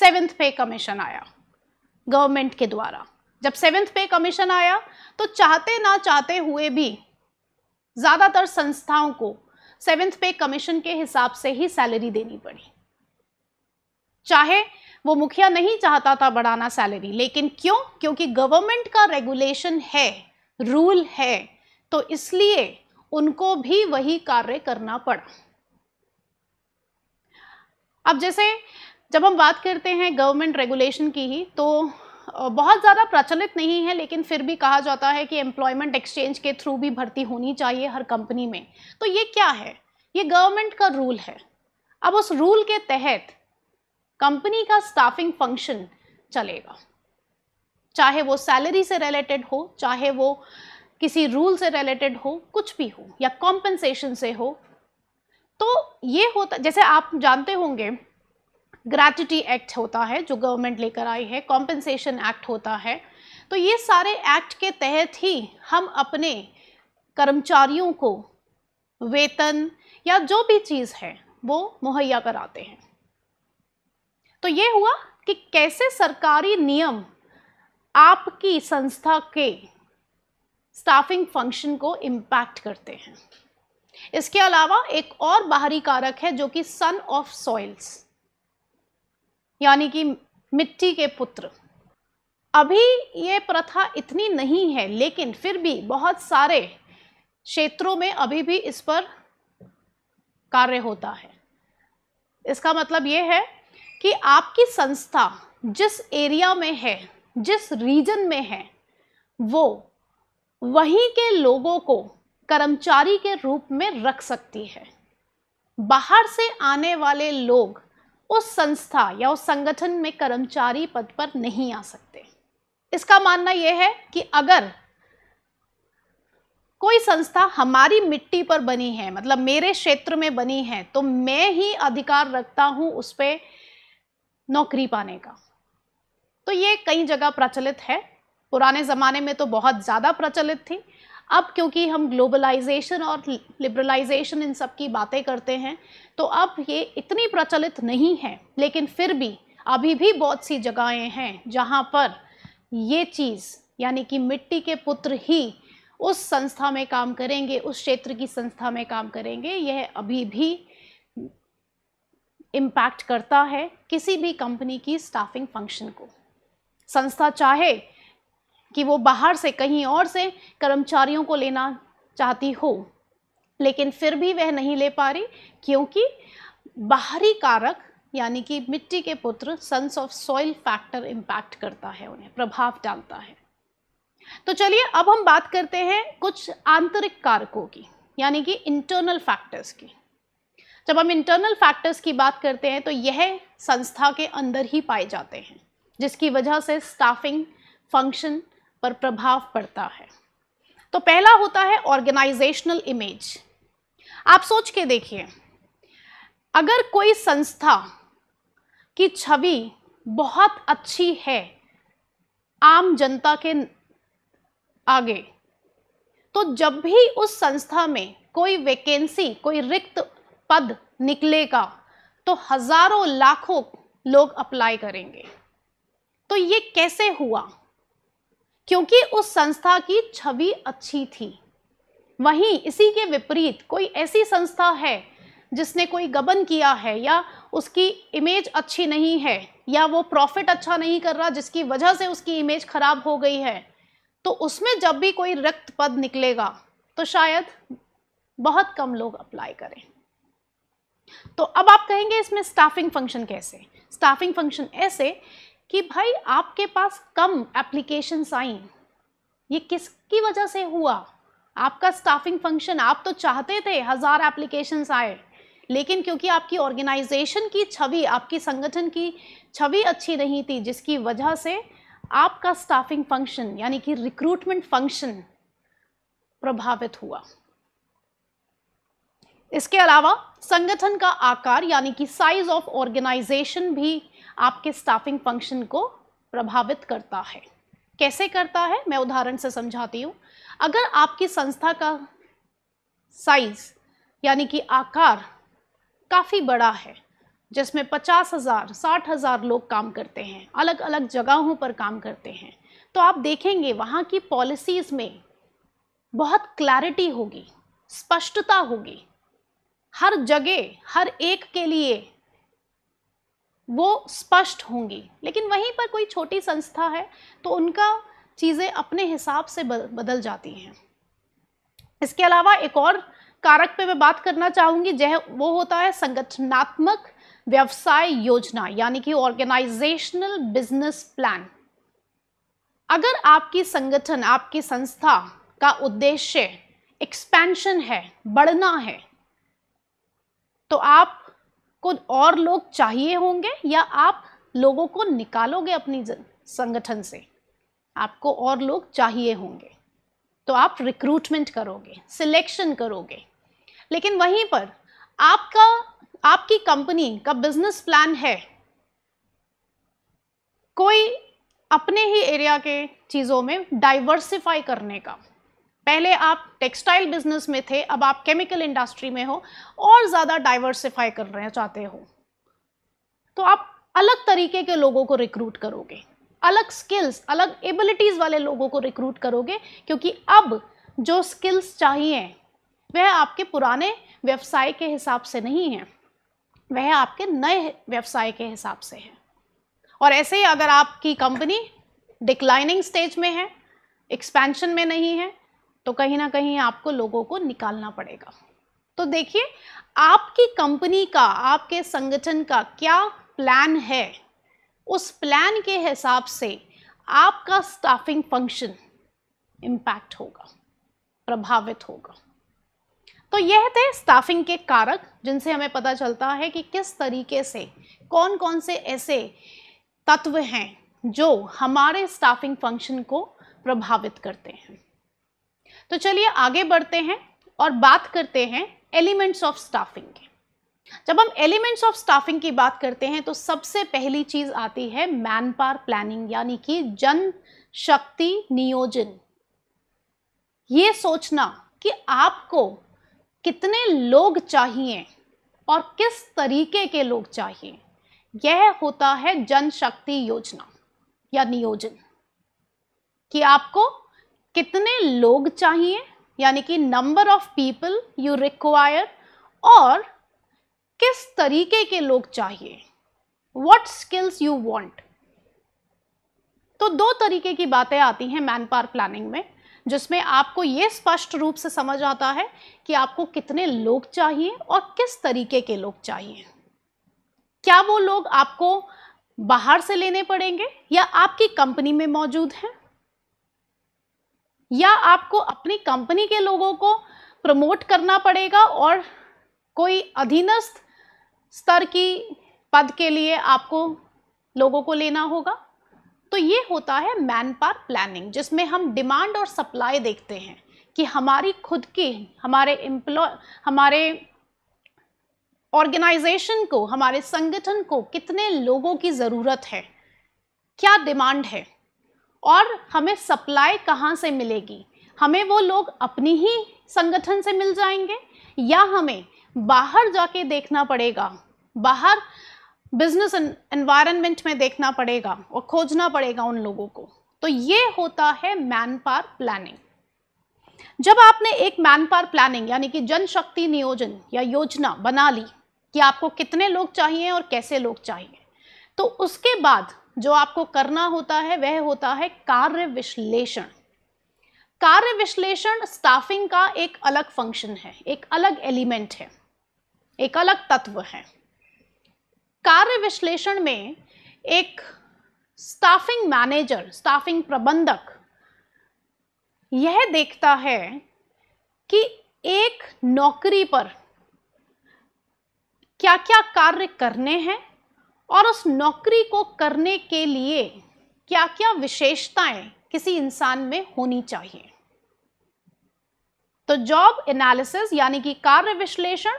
सेवेंथ पे कमीशन आया गवर्नमेंट के द्वारा जब सेवेंथ पे कमीशन आया तो चाहते ना चाहते हुए भी ज़्यादातर संस्थाओं को सेवेंथ पे कमीशन के हिसाब से ही सैलरी देनी पड़ी चाहे वो मुखिया नहीं चाहता था बढ़ाना सैलरी लेकिन क्यों क्योंकि गवर्नमेंट का रेगुलेशन है रूल है तो इसलिए उनको भी वही कार्य करना पड़ा अब जैसे जब हम बात करते हैं गवर्नमेंट रेगुलेशन की ही तो बहुत ज़्यादा प्रचलित नहीं है लेकिन फिर भी कहा जाता है कि एम्प्लॉयमेंट एक्सचेंज के थ्रू भी भर्ती होनी चाहिए हर कंपनी में तो ये क्या है ये गवर्नमेंट का रूल है अब उस रूल के तहत कंपनी का स्टाफिंग फंक्शन चलेगा चाहे वो सैलरी से रिलेटेड हो चाहे वो किसी रूल से रिलेटेड हो कुछ भी हो या कॉम्पनसेशन से हो तो ये होता जैसे आप जानते होंगे ग्रैटिटी एक्ट होता है जो गवर्नमेंट लेकर आई है कॉम्पनसेशन एक्ट होता है तो ये सारे एक्ट के तहत ही हम अपने कर्मचारियों को वेतन या जो भी चीज़ है वो मुहैया कराते हैं तो ये हुआ कि कैसे सरकारी नियम आपकी संस्था के स्टाफिंग फंक्शन को इम्पैक्ट करते हैं इसके अलावा एक और बाहरी कारक है जो कि सन ऑफ सॉइल्स यानी कि मिट्टी के पुत्र अभी ये प्रथा इतनी नहीं है लेकिन फिर भी बहुत सारे क्षेत्रों में अभी भी इस पर कार्य होता है इसका मतलब ये है कि आपकी संस्था जिस एरिया में है जिस रीजन में है वो वहीं के लोगों को कर्मचारी के रूप में रख सकती है बाहर से आने वाले लोग उस संस्था या उस संगठन में कर्मचारी पद पर नहीं आ सकते इसका मानना यह है कि अगर कोई संस्था हमारी मिट्टी पर बनी है मतलब मेरे क्षेत्र में बनी है तो मैं ही अधिकार रखता हूं उस पर नौकरी पाने का तो ये कई जगह प्रचलित है पुराने ज़माने में तो बहुत ज़्यादा प्रचलित थी अब क्योंकि हम ग्लोबलाइजेशन और लिबरलाइजेशन इन सब की बातें करते हैं तो अब ये इतनी प्रचलित नहीं है लेकिन फिर भी अभी भी बहुत सी जगहें हैं जहाँ पर ये चीज़ यानी कि मिट्टी के पुत्र ही उस संस्था में काम करेंगे उस क्षेत्र की संस्था में काम करेंगे यह अभी भी इम्पैक्ट करता है किसी भी कंपनी की स्टाफिंग फंक्शन को संस्था चाहे कि वो बाहर से कहीं और से कर्मचारियों को लेना चाहती हो लेकिन फिर भी वह नहीं ले पा रही क्योंकि बाहरी कारक यानी कि मिट्टी के पुत्र sons of soil factor impact करता है उन्हें प्रभाव डालता है तो चलिए अब हम बात करते हैं कुछ आंतरिक कारकों की यानी कि इंटरनल फैक्टर्स की जब हम इंटरनल फैक्टर्स की बात करते हैं तो यह संस्था के अंदर ही पाए जाते हैं जिसकी वजह से स्टाफिंग फंक्शन पर प्रभाव पड़ता है तो पहला होता है ऑर्गेनाइजेशनल इमेज आप सोच के देखिए अगर कोई संस्था की छवि बहुत अच्छी है आम जनता के आगे तो जब भी उस संस्था में कोई वैकेंसी कोई रिक्त पद निकलेगा तो हजारों लाखों लोग अप्लाई करेंगे तो ये कैसे हुआ क्योंकि उस संस्था की छवि अच्छी थी वहीं इसी के विपरीत कोई ऐसी संस्था है जिसने कोई गबन किया है या उसकी इमेज अच्छी नहीं है या वो प्रॉफिट अच्छा नहीं कर रहा जिसकी वजह से उसकी इमेज खराब हो गई है तो उसमें जब भी कोई रक्त पद निकलेगा तो शायद बहुत कम लोग अप्लाई करें तो अब आप कहेंगे इसमें स्टाफिंग फंक्शन कैसे स्टाफिंग फंक्शन ऐसे कि भाई आपके पास कम एप्लीकेशंस आई ये किसकी वजह से हुआ आपका स्टाफिंग फंक्शन आप तो चाहते थे हज़ार एप्लीकेशंस आए लेकिन क्योंकि आपकी ऑर्गेनाइजेशन की छवि आपकी संगठन की छवि अच्छी नहीं थी जिसकी वजह से आपका स्टाफिंग फंक्शन यानी कि रिक्रूटमेंट फंक्शन प्रभावित हुआ इसके अलावा संगठन का आकार यानी कि साइज ऑफ ऑर्गेनाइजेशन भी आपके स्टाफिंग फंक्शन को प्रभावित करता है कैसे करता है मैं उदाहरण से समझाती हूँ अगर आपकी संस्था का साइज़ यानी कि आकार काफ़ी बड़ा है जिसमें पचास हज़ार साठ हज़ार लोग काम करते हैं अलग अलग जगहों पर काम करते हैं तो आप देखेंगे वहाँ की पॉलिसीज़ में बहुत क्लैरिटी होगी स्पष्टता होगी हर जगह हर एक के लिए वो स्पष्ट होंगी लेकिन वहीं पर कोई छोटी संस्था है तो उनका चीज़ें अपने हिसाब से बदल जाती हैं इसके अलावा एक और कारक पे मैं बात करना चाहूँगी जह वो होता है संगठनात्मक व्यवसाय योजना यानी कि ऑर्गेनाइजेशनल बिजनेस प्लान अगर आपकी संगठन आपकी संस्था का उद्देश्य एक्सपेंशन है बढ़ना है तो आप को और लोग चाहिए होंगे या आप लोगों को निकालोगे अपनी संगठन से आपको और लोग चाहिए होंगे तो आप रिक्रूटमेंट करोगे सिलेक्शन करोगे लेकिन वहीं पर आपका आपकी कंपनी का बिजनेस प्लान है कोई अपने ही एरिया के चीज़ों में डाइवर्सिफाई करने का पहले आप टेक्सटाइल बिजनेस में थे अब आप केमिकल इंडस्ट्री में हो और ज़्यादा डाइवर्सिफाई कर रहे चाहते हो तो आप अलग तरीके के लोगों को रिक्रूट करोगे अलग स्किल्स अलग एबिलिटीज़ वाले लोगों को रिक्रूट करोगे क्योंकि अब जो स्किल्स चाहिए वह आपके पुराने व्यवसाय के हिसाब से नहीं है वह आपके नए व्यवसाय के हिसाब से है और ऐसे ही अगर आपकी कंपनी डिक्लाइनिंग स्टेज में है एक्सपेंशन में नहीं है तो कहीं ना कहीं आपको लोगों को निकालना पड़ेगा तो देखिए आपकी कंपनी का आपके संगठन का क्या प्लान है उस प्लान के हिसाब से आपका स्टाफिंग फंक्शन इम्पैक्ट होगा प्रभावित होगा तो यह थे स्टाफिंग के कारक जिनसे हमें पता चलता है कि किस तरीके से कौन कौन से ऐसे तत्व हैं जो हमारे स्टाफिंग फंक्शन को प्रभावित करते हैं तो चलिए आगे बढ़ते हैं और बात करते हैं एलिमेंट्स ऑफ स्टाफिंग जब हम एलिमेंट्स ऑफ स्टाफिंग की बात करते हैं तो सबसे पहली चीज आती है मैन पावर प्लानिंग यानी कि जन शक्ति नियोजन ये सोचना कि आपको कितने लोग चाहिए और किस तरीके के लोग चाहिए यह होता है जनशक्ति योजना या नियोजन कि आपको कितने लोग चाहिए यानी कि number of people you require और किस तरीके के लोग चाहिए वॉट स्किल्स यू वॉन्ट तो दो तरीके की बातें आती हैं मैन पावर प्लानिंग में जिसमें आपको ये स्पष्ट रूप से समझ आता है कि आपको कितने लोग चाहिए और किस तरीके के लोग चाहिए क्या वो लोग आपको बाहर से लेने पड़ेंगे या आपकी कंपनी में मौजूद हैं या आपको अपनी कंपनी के लोगों को प्रमोट करना पड़ेगा और कोई अधीनस्थ स्तर की पद के लिए आपको लोगों को लेना होगा तो ये होता है मैन पावर प्लानिंग जिसमें हम डिमांड और सप्लाई देखते हैं कि हमारी खुद की हमारे एम्प्लॉय हमारे ऑर्गेनाइजेशन को हमारे संगठन को कितने लोगों की ज़रूरत है क्या डिमांड है और हमें सप्लाई कहाँ से मिलेगी हमें वो लोग अपनी ही संगठन से मिल जाएंगे या हमें बाहर जाके देखना पड़ेगा बाहर बिजनेस एनवायरनमेंट में देखना पड़ेगा और खोजना पड़ेगा उन लोगों को तो ये होता है मैन पावर प्लानिंग जब आपने एक मैन पावर प्लानिंग यानी कि जनशक्ति नियोजन या योजना बना ली कि आपको कितने लोग चाहिए और कैसे लोग चाहिए तो उसके बाद जो आपको करना होता है वह होता है कार्य विश्लेषण कार्य विश्लेषण स्टाफिंग का एक अलग फंक्शन है एक अलग एलिमेंट है एक अलग तत्व है कार्य विश्लेषण में एक स्टाफिंग मैनेजर स्टाफिंग प्रबंधक यह देखता है कि एक नौकरी पर क्या क्या कार्य करने हैं और उस नौकरी को करने के लिए क्या क्या विशेषताएं किसी इंसान में होनी चाहिए तो जॉब एनालिसिस यानी कि कार्य विश्लेषण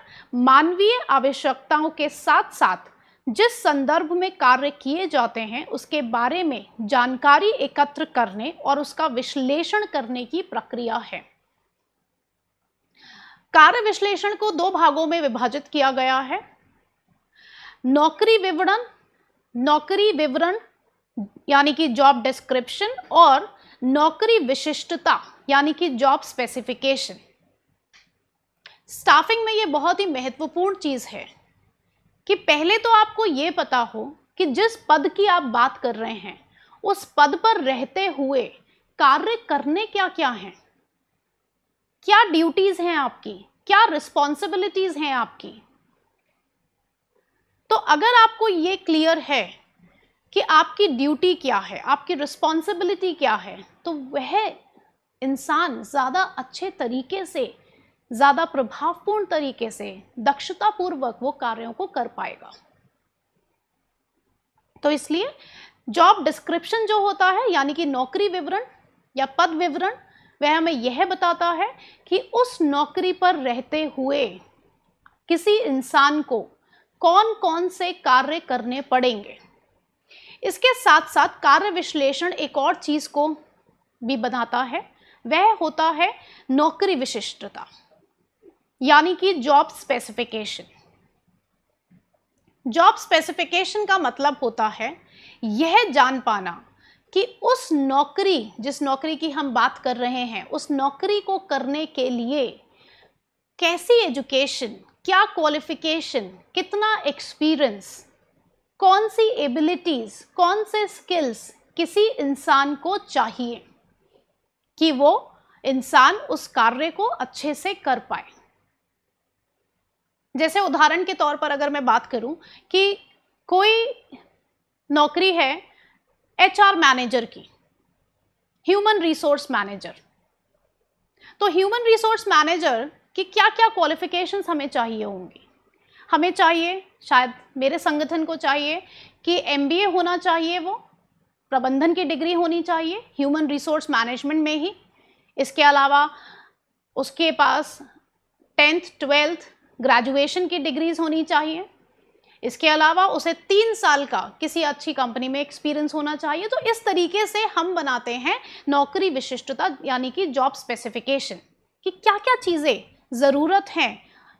मानवीय आवश्यकताओं के साथ साथ जिस संदर्भ में कार्य किए जाते हैं उसके बारे में जानकारी एकत्र करने और उसका विश्लेषण करने की प्रक्रिया है कार्य विश्लेषण को दो भागों में विभाजित किया गया है नौकरी विवरण नौकरी विवरण यानी कि जॉब डिस्क्रिप्शन और नौकरी विशिष्टता यानी कि जॉब स्पेसिफिकेशन स्टाफिंग में ये बहुत ही महत्वपूर्ण चीज़ है कि पहले तो आपको ये पता हो कि जिस पद की आप बात कर रहे हैं उस पद पर रहते हुए कार्य करने क्या क्या हैं क्या ड्यूटीज़ हैं आपकी क्या रिस्पॉन्सिबिलिटीज़ हैं आपकी तो अगर आपको ये क्लियर है कि आपकी ड्यूटी क्या है आपकी रिस्पॉन्सिबिलिटी क्या है तो वह इंसान ज़्यादा अच्छे तरीके से ज़्यादा प्रभावपूर्ण तरीके से दक्षतापूर्वक वो कार्यों को कर पाएगा तो इसलिए जॉब डिस्क्रिप्शन जो होता है यानी कि नौकरी विवरण या पद विवरण वह हमें यह बताता है कि उस नौकरी पर रहते हुए किसी इंसान को कौन कौन से कार्य करने पड़ेंगे इसके साथ साथ कार्य विश्लेषण एक और चीज़ को भी बताता है वह होता है नौकरी विशिष्टता यानी कि जॉब स्पेसिफिकेशन जॉब स्पेसिफिकेशन का मतलब होता है यह जान पाना कि उस नौकरी जिस नौकरी की हम बात कर रहे हैं उस नौकरी को करने के लिए कैसी एजुकेशन क्या क्वालिफिकेशन कितना एक्सपीरियंस कौन सी एबिलिटीज़ कौन से स्किल्स किसी इंसान को चाहिए कि वो इंसान उस कार्य को अच्छे से कर पाए जैसे उदाहरण के तौर पर अगर मैं बात करूं कि कोई नौकरी है एचआर मैनेजर की ह्यूमन रिसोर्स मैनेजर तो ह्यूमन रिसोर्स मैनेजर कि क्या क्या क्वालिफ़िकेशंस हमें चाहिए होंगी हमें चाहिए शायद मेरे संगठन को चाहिए कि एम होना चाहिए वो प्रबंधन की डिग्री होनी चाहिए ह्यूमन रिसोर्स मैनेजमेंट में ही इसके अलावा उसके पास टेंथ ट्वेल्थ ग्रेजुएशन की डिग्रीज होनी चाहिए इसके अलावा उसे तीन साल का किसी अच्छी कंपनी में एक्सपीरियंस होना चाहिए तो इस तरीके से हम बनाते हैं नौकरी विशिष्टता यानी कि जॉब स्पेसिफिकेशन कि क्या क्या चीज़ें ज़रूरत है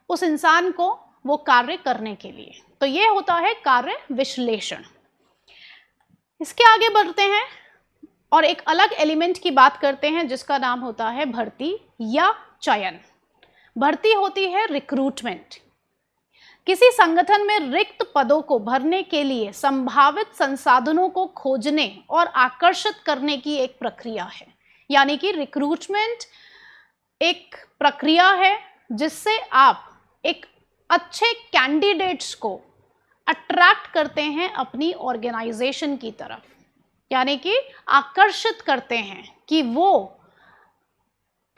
उस इंसान को वो कार्य करने के लिए तो ये होता है कार्य विश्लेषण इसके आगे बढ़ते हैं और एक अलग एलिमेंट की बात करते हैं जिसका नाम होता है भर्ती या चयन भर्ती होती है रिक्रूटमेंट किसी संगठन में रिक्त पदों को भरने के लिए संभावित संसाधनों को खोजने और आकर्षित करने की एक प्रक्रिया है यानी कि रिक्रूटमेंट एक प्रक्रिया है जिससे आप एक अच्छे कैंडिडेट्स को अट्रैक्ट करते हैं अपनी ऑर्गेनाइजेशन की तरफ यानी कि आकर्षित करते हैं कि वो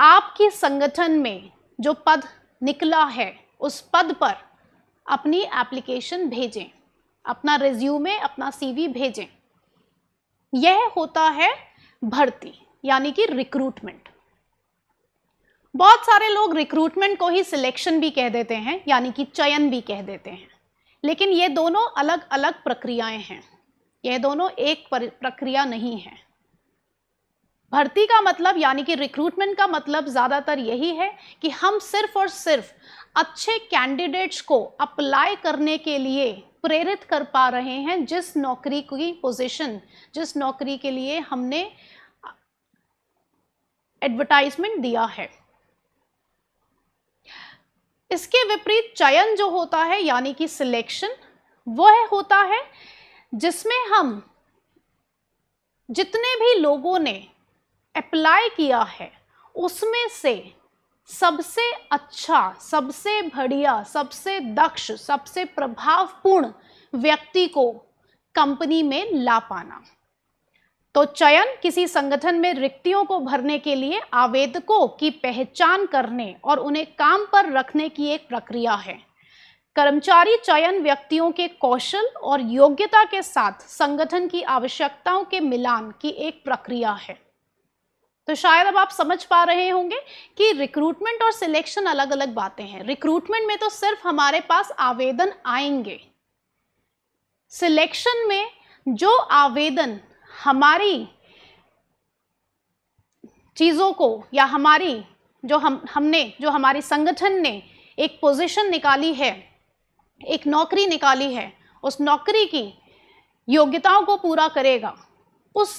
आपकी संगठन में जो पद निकला है उस पद पर अपनी एप्लीकेशन भेजें अपना रिज्यूमे अपना सीवी भेजें यह होता है भर्ती यानी कि रिक्रूटमेंट बहुत सारे लोग रिक्रूटमेंट को ही सिलेक्शन भी कह देते हैं यानी कि चयन भी कह देते हैं लेकिन ये दोनों अलग अलग प्रक्रियाएं हैं यह दोनों एक प्रक्रिया नहीं है भर्ती का मतलब यानी कि रिक्रूटमेंट का मतलब ज़्यादातर यही है कि हम सिर्फ और सिर्फ अच्छे कैंडिडेट्स को अप्लाई करने के लिए प्रेरित कर पा रहे हैं जिस नौकरी की पोजीशन जिस नौकरी के लिए हमने एडवर्टाइजमेंट दिया है इसके विपरीत चयन जो होता है यानी कि सिलेक्शन वह होता है जिसमें हम जितने भी लोगों ने अप्लाई किया है उसमें से सबसे अच्छा सबसे बढ़िया सबसे दक्ष सबसे प्रभावपूर्ण व्यक्ति को कंपनी में ला पाना तो चयन किसी संगठन में रिक्तियों को भरने के लिए आवेदकों की पहचान करने और उन्हें काम पर रखने की एक प्रक्रिया है कर्मचारी चयन व्यक्तियों के कौशल और योग्यता के साथ संगठन की आवश्यकताओं के मिलान की एक प्रक्रिया है तो शायद अब आप समझ पा रहे होंगे कि रिक्रूटमेंट और सिलेक्शन अलग अलग बातें हैं रिक्रूटमेंट में तो सिर्फ हमारे पास आवेदन आएंगे सिलेक्शन में जो आवेदन हमारी चीज़ों को या हमारी जो हम हमने जो हमारे संगठन ने एक पोजीशन निकाली है एक नौकरी निकाली है उस नौकरी की योग्यताओं को पूरा करेगा उस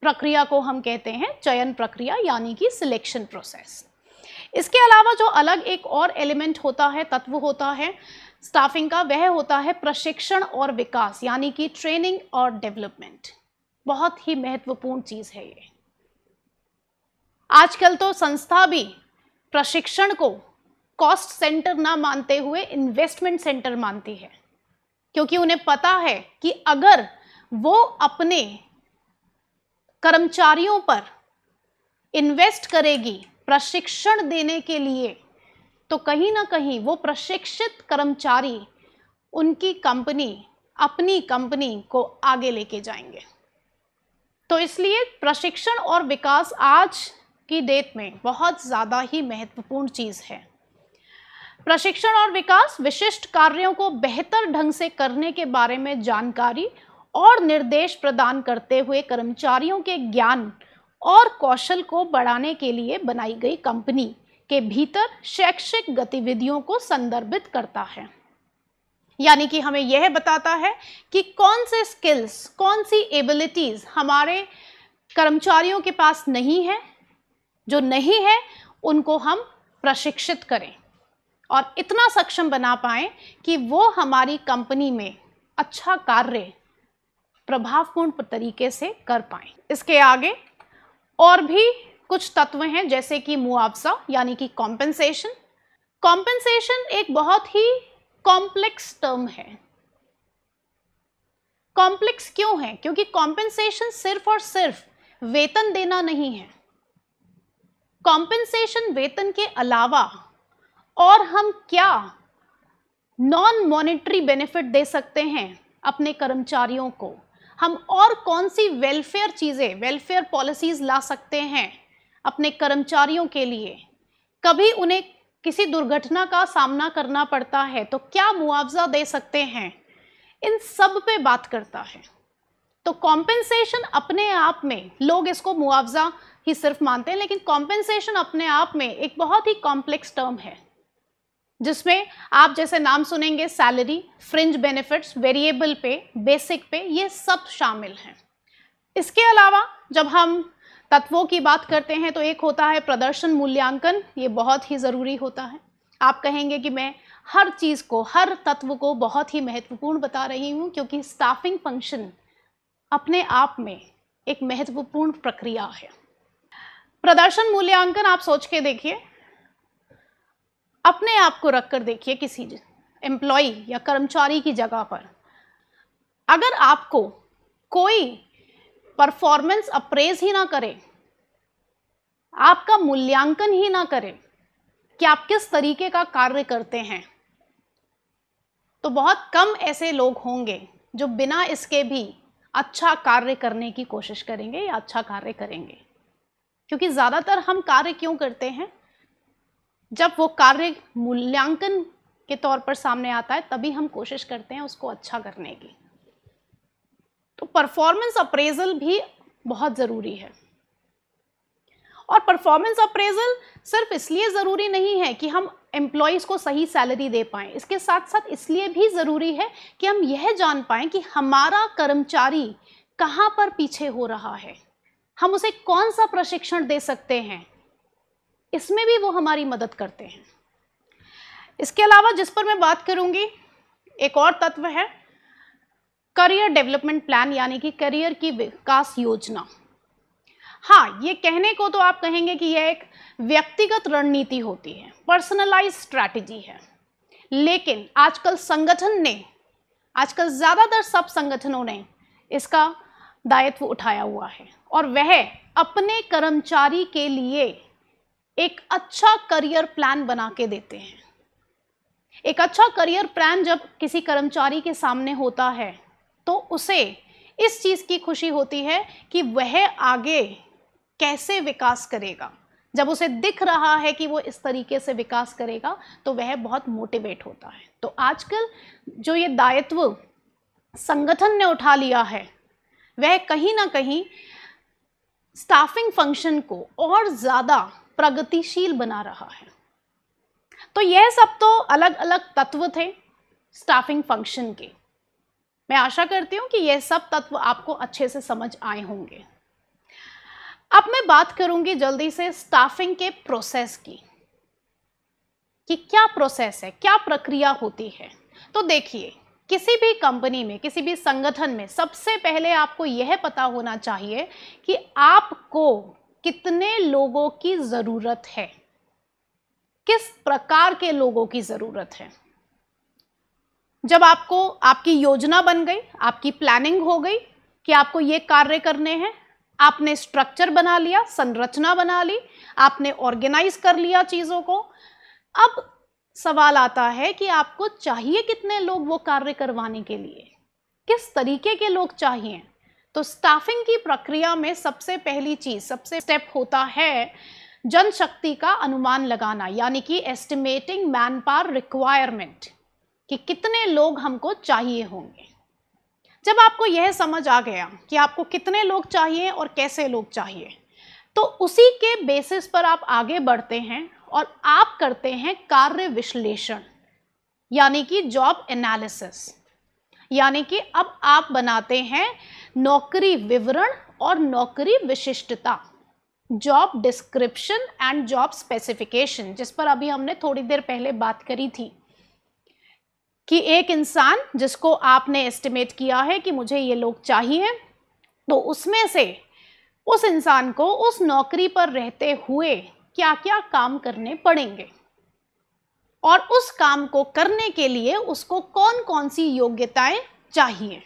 प्रक्रिया को हम कहते हैं चयन प्रक्रिया यानी कि सिलेक्शन प्रोसेस इसके अलावा जो अलग एक और एलिमेंट होता है तत्व होता है स्टाफिंग का वह होता है प्रशिक्षण और विकास यानी कि ट्रेनिंग और डेवलपमेंट बहुत ही महत्वपूर्ण चीज़ है ये आजकल तो संस्था भी प्रशिक्षण को कॉस्ट सेंटर ना मानते हुए इन्वेस्टमेंट सेंटर मानती है क्योंकि उन्हें पता है कि अगर वो अपने कर्मचारियों पर इन्वेस्ट करेगी प्रशिक्षण देने के लिए तो कहीं ना कहीं वो प्रशिक्षित कर्मचारी उनकी कंपनी अपनी कंपनी को आगे लेके जाएंगे तो इसलिए प्रशिक्षण और विकास आज की डेट में बहुत ज़्यादा ही महत्वपूर्ण चीज़ है प्रशिक्षण और विकास विशिष्ट कार्यों को बेहतर ढंग से करने के बारे में जानकारी और निर्देश प्रदान करते हुए कर्मचारियों के ज्ञान और कौशल को बढ़ाने के लिए बनाई गई कंपनी के भीतर शैक्षिक गतिविधियों को संदर्भित करता है यानी कि हमें यह बताता है कि कौन से स्किल्स कौन सी एबिलिटीज़ हमारे कर्मचारियों के पास नहीं है जो नहीं है उनको हम प्रशिक्षित करें और इतना सक्षम बना पाए कि वो हमारी कंपनी में अच्छा कार्य प्रभावपूर्ण तरीके से कर पाए इसके आगे और भी कुछ तत्व हैं जैसे कि मुआवजा यानी कि कॉम्पेंसेशन कॉम्पेंसेशन एक बहुत ही कॉम्प्लेक्स टर्म है कॉम्प्लेक्स क्यों है क्योंकि कॉम्पेंसेशन सिर्फ और सिर्फ वेतन देना नहीं है कॉम्पेंसेशन वेतन के अलावा और हम क्या नॉन मॉनेटरी बेनिफिट दे सकते हैं अपने कर्मचारियों को हम और कौन सी वेलफेयर चीज़ें वेलफेयर पॉलिसीज ला सकते हैं अपने कर्मचारियों के लिए कभी उन्हें किसी दुर्घटना का सामना करना पड़ता है तो क्या मुआवजा दे सकते हैं इन सब पे बात करता है तो कॉम्पेंसेशन अपने आप में लोग इसको मुआवजा ही सिर्फ मानते हैं लेकिन कॉम्पेंसेशन अपने आप में एक बहुत ही कॉम्प्लेक्स टर्म है जिसमें आप जैसे नाम सुनेंगे salary fringe benefits variable pay basic pay ये सब शामिल हैं इसके अलावा जब हम तत्वों की बात करते हैं तो एक होता है प्रदर्शन मूल्यांकन ये बहुत ही ज़रूरी होता है आप कहेंगे कि मैं हर चीज़ को हर तत्व को बहुत ही महत्वपूर्ण बता रही हूँ क्योंकि स्टाफिंग फंक्शन अपने आप में एक महत्वपूर्ण प्रक्रिया है प्रदर्शन मूल्यांकन आप सोच के देखिए अपने आप को रख कर देखिए किसी एम्प्लॉय या कर्मचारी की जगह पर अगर आपको कोई परफॉर्मेंस अप्रेज ही ना करें आपका मूल्यांकन ही ना करें कि आप किस तरीके का कार्य करते हैं तो बहुत कम ऐसे लोग होंगे जो बिना इसके भी अच्छा कार्य करने की कोशिश करेंगे या अच्छा कार्य करेंगे क्योंकि ज़्यादातर हम कार्य क्यों करते हैं जब वो कार्य मूल्यांकन के तौर पर सामने आता है तभी हम कोशिश करते हैं उसको अच्छा करने की तो परफॉर्मेंस अप्रेजल भी बहुत ज़रूरी है और परफॉर्मेंस अप्रेजल सिर्फ इसलिए ज़रूरी नहीं है कि हम एम्प्लॉयज़ को सही सैलरी दे पाएँ इसके साथ साथ इसलिए भी ज़रूरी है कि हम यह जान पाएँ कि हमारा कर्मचारी कहाँ पर पीछे हो रहा है हम उसे कौन सा प्रशिक्षण दे सकते हैं इसमें भी वो हमारी मदद करते हैं इसके अलावा जिस पर मैं बात करूँगी एक और तत्व है करियर डेवलपमेंट प्लान यानी कि करियर की विकास योजना हाँ ये कहने को तो आप कहेंगे कि यह एक व्यक्तिगत रणनीति होती है पर्सनलाइज स्ट्रैटेजी है लेकिन आजकल संगठन ने आजकल ज़्यादातर सब संगठनों ने इसका दायित्व उठाया हुआ है और वह अपने कर्मचारी के लिए एक अच्छा करियर प्लान बना के देते हैं एक अच्छा करियर प्लान जब किसी कर्मचारी के सामने होता है तो उसे इस चीज़ की खुशी होती है कि वह आगे कैसे विकास करेगा जब उसे दिख रहा है कि वो इस तरीके से विकास करेगा तो वह बहुत मोटिवेट होता है तो आजकल जो ये दायित्व संगठन ने उठा लिया है वह कहीं ना कहीं स्टाफिंग फंक्शन को और ज़्यादा प्रगतिशील बना रहा है तो यह सब तो अलग अलग तत्व थे स्टाफिंग फंक्शन के मैं आशा करती हूँ कि ये सब तत्व आपको अच्छे से समझ आए होंगे अब मैं बात करूंगी जल्दी से स्टाफिंग के प्रोसेस की कि क्या प्रोसेस है क्या प्रक्रिया होती है तो देखिए किसी भी कंपनी में किसी भी संगठन में सबसे पहले आपको यह पता होना चाहिए कि आपको कितने लोगों की ज़रूरत है किस प्रकार के लोगों की ज़रूरत है जब आपको आपकी योजना बन गई आपकी प्लानिंग हो गई कि आपको ये कार्य करने हैं आपने स्ट्रक्चर बना लिया संरचना बना ली आपने ऑर्गेनाइज कर लिया चीज़ों को अब सवाल आता है कि आपको चाहिए कितने लोग वो कार्य करवाने के लिए किस तरीके के लोग चाहिए तो स्टाफिंग की प्रक्रिया में सबसे पहली चीज़ सबसे स्टेप होता है जनशक्ति का अनुमान लगाना यानी कि एस्टिमेटिंग मैन पावर रिक्वायरमेंट कि कितने लोग हमको चाहिए होंगे जब आपको यह समझ आ गया कि आपको कितने लोग चाहिए और कैसे लोग चाहिए तो उसी के बेसिस पर आप आगे बढ़ते हैं और आप करते हैं कार्य विश्लेषण यानी कि जॉब एनालिसिस यानी कि अब आप बनाते हैं नौकरी विवरण और नौकरी विशिष्टता job description and job specification जिस पर अभी हमने थोड़ी देर पहले बात करी थी कि एक इंसान जिसको आपने एस्टिमेट किया है कि मुझे ये लोग चाहिए तो उसमें से उस इंसान को उस नौकरी पर रहते हुए क्या क्या काम करने पड़ेंगे और उस काम को करने के लिए उसको कौन कौन सी योग्यताएं चाहिए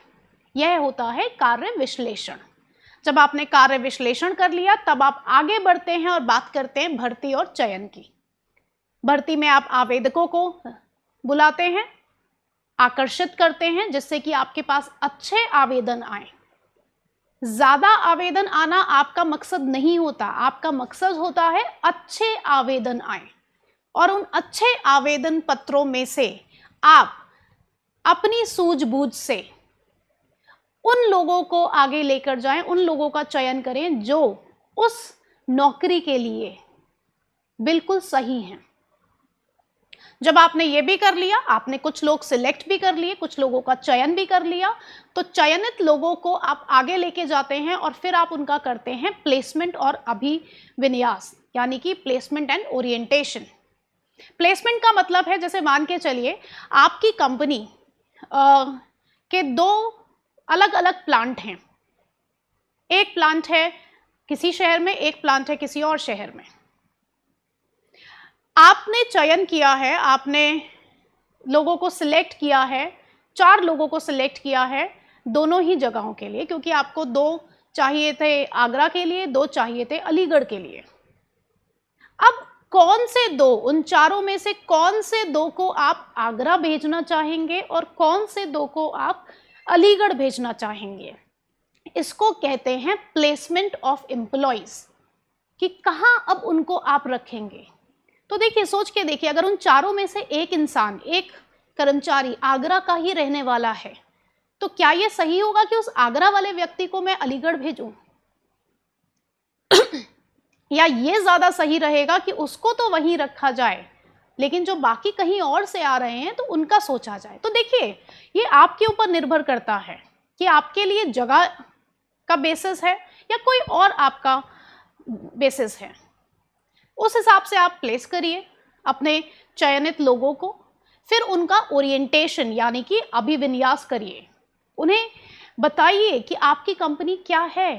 यह होता है कार्य विश्लेषण जब आपने कार्य विश्लेषण कर लिया तब आप आगे बढ़ते हैं और बात करते हैं भर्ती और चयन की भर्ती में आप आवेदकों को बुलाते हैं आकर्षित करते हैं जिससे कि आपके पास अच्छे आवेदन आए ज़्यादा आवेदन आना आपका मकसद नहीं होता आपका मकसद होता है अच्छे आवेदन आए और उन अच्छे आवेदन पत्रों में से आप अपनी सूझबूझ से उन लोगों को आगे लेकर जाएं, उन लोगों का चयन करें जो उस नौकरी के लिए बिल्कुल सही हैं जब आपने ये भी कर लिया आपने कुछ लोग सिलेक्ट भी कर लिए कुछ लोगों का चयन भी कर लिया तो चयनित लोगों को आप आगे लेके जाते हैं और फिर आप उनका करते हैं प्लेसमेंट और अभिविन्यास यानी कि प्लेसमेंट एंड ओरिएंटेशन प्लेसमेंट का मतलब है जैसे मान के चलिए आपकी कंपनी के दो अलग अलग प्लांट हैं एक प्लांट है किसी शहर में एक प्लांट है किसी और शहर में आपने चयन किया है आपने लोगों को सिलेक्ट किया है चार लोगों को सिलेक्ट किया है दोनों ही जगहों के लिए क्योंकि आपको दो चाहिए थे आगरा के लिए दो चाहिए थे अलीगढ़ के लिए अब कौन से दो उन चारों में से कौन से दो को आप आगरा भेजना चाहेंगे और कौन से दो को आप अलीगढ़ भेजना चाहेंगे इसको कहते हैं प्लेसमेंट ऑफ एम्प्लॉयज कि कहाँ अब उनको आप रखेंगे तो देखिए सोच के देखिए अगर उन चारों में से एक इंसान एक कर्मचारी आगरा का ही रहने वाला है तो क्या ये सही होगा कि उस आगरा वाले व्यक्ति को मैं अलीगढ़ भेजूं *clears throat* या ये ज़्यादा सही रहेगा कि उसको तो वहीं रखा जाए लेकिन जो बाकी कहीं और से आ रहे हैं तो उनका सोचा जाए तो देखिए ये आपके ऊपर निर्भर करता है कि आपके लिए जगह का बेसिस है या कोई और आपका बेसिस है उस हिसाब से आप प्लेस करिए अपने चयनित लोगों को फिर उनका ओरिएंटेशन यानी कि अभिविन्यास करिए उन्हें बताइए कि आपकी कंपनी क्या है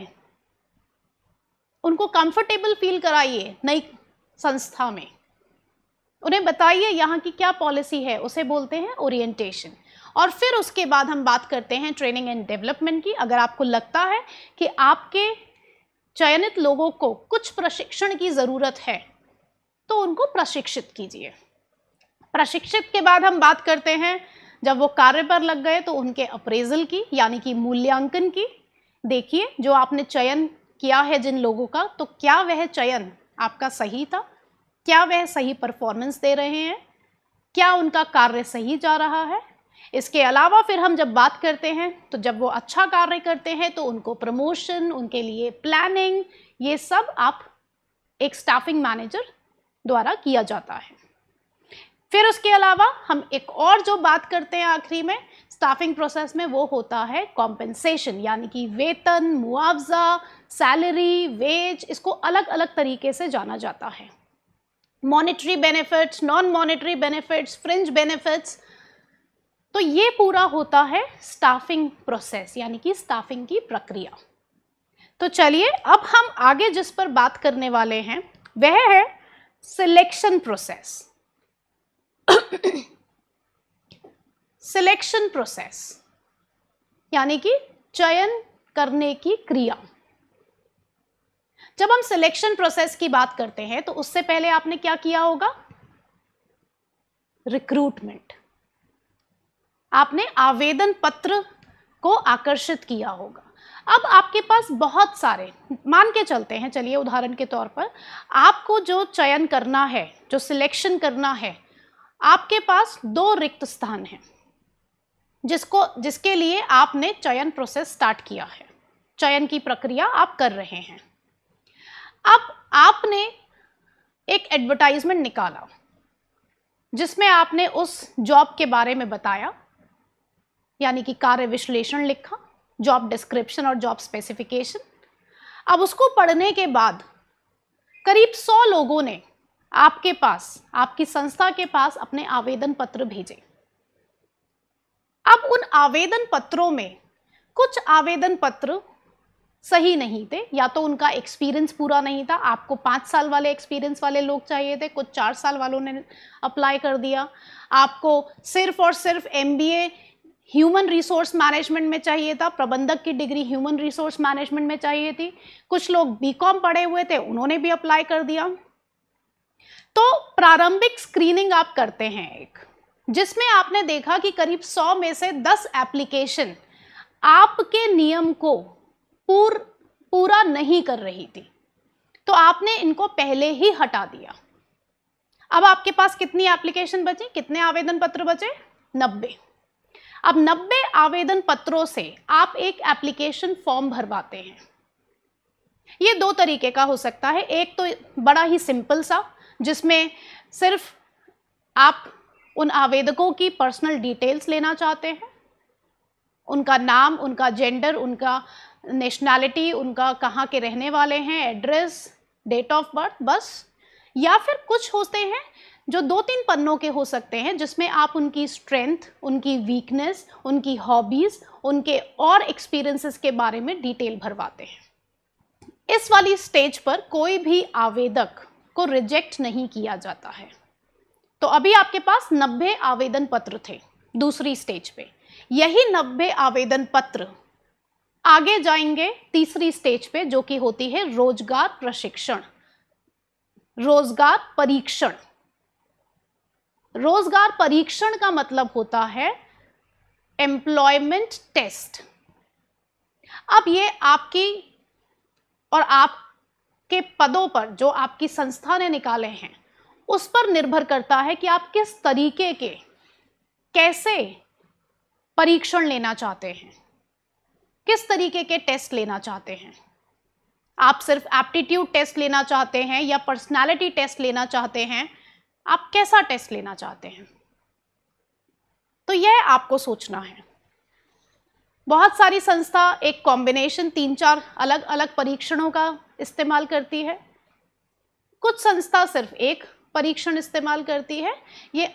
उनको कंफर्टेबल फील कराइए नई संस्था में उन्हें बताइए यहाँ की क्या पॉलिसी है उसे बोलते हैं ओरिएंटेशन और फिर उसके बाद हम बात करते हैं ट्रेनिंग एंड डेवलपमेंट की अगर आपको लगता है कि आपके चयनित लोगों को कुछ प्रशिक्षण की ज़रूरत है तो उनको प्रशिक्षित कीजिए प्रशिक्षित के बाद हम बात करते हैं जब वो कार्य पर लग गए तो उनके अप्रेजल की यानी कि मूल्यांकन की देखिए जो आपने चयन किया है जिन लोगों का तो क्या वह चयन आपका सही था क्या वह सही परफॉर्मेंस दे रहे हैं क्या उनका कार्य सही जा रहा है इसके अलावा फिर हम जब बात करते हैं तो जब वो अच्छा कार्य करते हैं तो उनको प्रमोशन उनके लिए प्लानिंग ये सब आप एक स्टाफिंग मैनेजर द्वारा किया जाता है फिर उसके अलावा हम एक और जो बात करते हैं आखिरी में स्टाफिंग प्रोसेस में वो होता है कॉम्पेंसेशन यानी कि वेतन मुआवजा सैलरी वेज इसको अलग अलग तरीके से जाना जाता है monetary benefits non monetary benefits fringe benefits तो ये पूरा होता है स्टाफिंग प्रोसेस यानी कि स्टाफिंग की प्रक्रिया तो चलिए अब हम आगे जिस पर बात करने वाले हैं वह है selection process. *coughs* selection process यानी कि चयन करने की क्रिया जब हम सिलेक्शन प्रोसेस की बात करते हैं तो उससे पहले आपने क्या किया होगा रिक्रूटमेंट आपने आवेदन पत्र को आकर्षित किया होगा अब आपके पास बहुत सारे मान के चलते हैं चलिए उदाहरण के तौर पर आपको जो चयन करना है जो सिलेक्शन करना है आपके पास दो रिक्त स्थान हैं जिसको जिसके लिए आपने चयन प्रोसेस स्टार्ट किया है चयन की प्रक्रिया आप कर रहे हैं अब आपने एक एडवर्टाइजमेंट निकाला जिसमें आपने उस जॉब के बारे में बताया यानी कि कार्य विश्लेषण लिखा जॉब डिस्क्रिप्शन और जॉब स्पेसिफिकेशन अब उसको पढ़ने के बाद करीब सौ लोगों ने आपके पास आपकी संस्था के पास अपने आवेदन पत्र भेजे अब उन आवेदन पत्रों में कुछ आवेदन पत्र सही नहीं थे या तो उनका एक्सपीरियंस पूरा नहीं था आपको पाँच साल वाले एक्सपीरियंस वाले लोग चाहिए थे कुछ चार साल वालों ने अप्लाई कर दिया आपको सिर्फ और सिर्फ M B A human resource management में चाहिए था प्रबंधक की डिग्री ह्यूमन रिसोर्स मैनेजमेंट में चाहिए थी कुछ लोग बीकॉम पढ़े हुए थे उन्होंने भी अप्लाई कर दिया तो प्रारंभिक स्क्रीनिंग आप करते हैं एक जिसमें आपने देखा कि करीब 100 में से 10 एप्लीकेशन आपके नियम को पूर पूरा नहीं कर रही थी तो आपने इनको पहले ही हटा दिया अब आपके पास कितनी एप्लीकेशन बची कितने आवेदन पत्र बचे नब्बे अब 90 आवेदन पत्रों से आप एक एप्लीकेशन फॉर्म भरवाते हैं ये दो तरीके का हो सकता है एक तो बड़ा ही सिंपल सा जिसमें सिर्फ आप उन आवेदकों की पर्सनल डिटेल्स लेना चाहते हैं उनका नाम उनका जेंडर उनका नेशनैलिटी उनका कहाँ के रहने वाले हैं एड्रेस डेट ऑफ बर्थ बस या फिर कुछ होते हैं जो दो तीन पन्नों के हो सकते हैं जिसमें आप उनकी स्ट्रेंथ उनकी वीकनेस उनकी हॉबीज़ उनके और एक्सपीरियंसेस के बारे में डिटेल भरवाते हैं इस वाली स्टेज पर कोई भी आवेदक को रिजेक्ट नहीं किया जाता है तो अभी आपके पास 90 आवेदन पत्र थे दूसरी स्टेज पे यही 90 आवेदन पत्र आगे जाएंगे तीसरी स्टेज पे जो कि होती है रोजगार प्रशिक्षण रोजगार परीक्षण रोजगार परीक्षण का मतलब होता है एम्प्लॉयमेंट टेस्ट अब ये आपकी और आपके पदों पर जो आपकी संस्था ने निकाले हैं उस पर निर्भर करता है कि आप किस तरीके के कैसे परीक्षण लेना चाहते हैं किस तरीके के टेस्ट लेना चाहते हैं आप सिर्फ एप्टीट्यूड टेस्ट लेना चाहते हैं या पर्सनालिटी टेस्ट लेना चाहते हैं आप कैसा टेस्ट लेना चाहते हैं तो यह आपको सोचना है बहुत सारी संस्था एक कॉम्बिनेशन तीन चार अलग अलग परीक्षणों का इस्तेमाल करती है कुछ संस्था सिर्फ एक परीक्षण इस्तेमाल करती है ये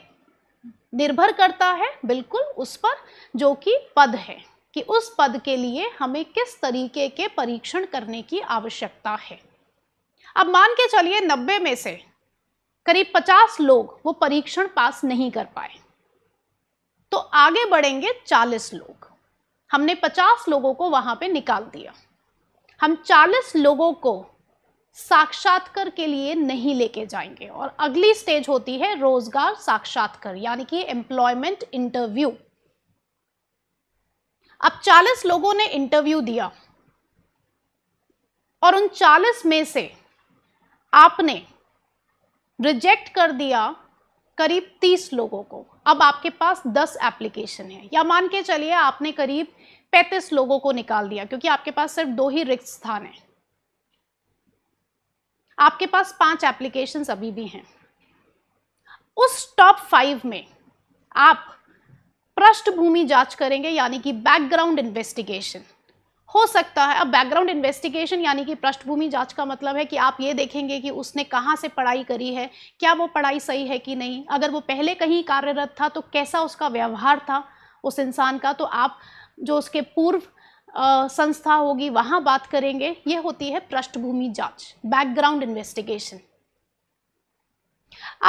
निर्भर करता है बिल्कुल उस पर जो कि पद है कि उस पद के लिए हमें किस तरीके के परीक्षण करने की आवश्यकता है अब मान के चलिए नब्बे में से करीब 50 लोग वो परीक्षण पास नहीं कर पाए तो आगे बढ़ेंगे 40 लोग हमने 50 लोगों को वहां पे निकाल दिया हम 40 लोगों को साक्षात्कार के लिए नहीं लेके जाएंगे और अगली स्टेज होती है रोजगार साक्षात्कार यानी कि एम्प्लॉयमेंट इंटरव्यू अब 40 लोगों ने इंटरव्यू दिया और उन 40 में से आपने रिजेक्ट कर दिया करीब तीस लोगों को अब आपके पास दस एप्लीकेशन है या मान के चलिए आपने करीब पैंतीस लोगों को निकाल दिया क्योंकि आपके पास सिर्फ दो ही रिक्त स्थान है आपके पास पांच एप्लीकेशन अभी भी हैं उस टॉप फाइव में आप पृष्ठभूमि जांच करेंगे यानी कि बैकग्राउंड इन्वेस्टिगेशन हो सकता है अब बैकग्राउंड इन्वेस्टिगेशन यानी कि पृष्ठभूमि जांच का मतलब है कि आप ये देखेंगे कि उसने कहाँ से पढ़ाई करी है क्या वो पढ़ाई सही है कि नहीं अगर वो पहले कहीं कार्यरत था तो कैसा उसका व्यवहार था उस इंसान का तो आप जो उसके पूर्व आ, संस्था होगी वहाँ बात करेंगे ये होती है पृष्ठभूमि जाँच बैकग्राउंड इन्वेस्टिगेशन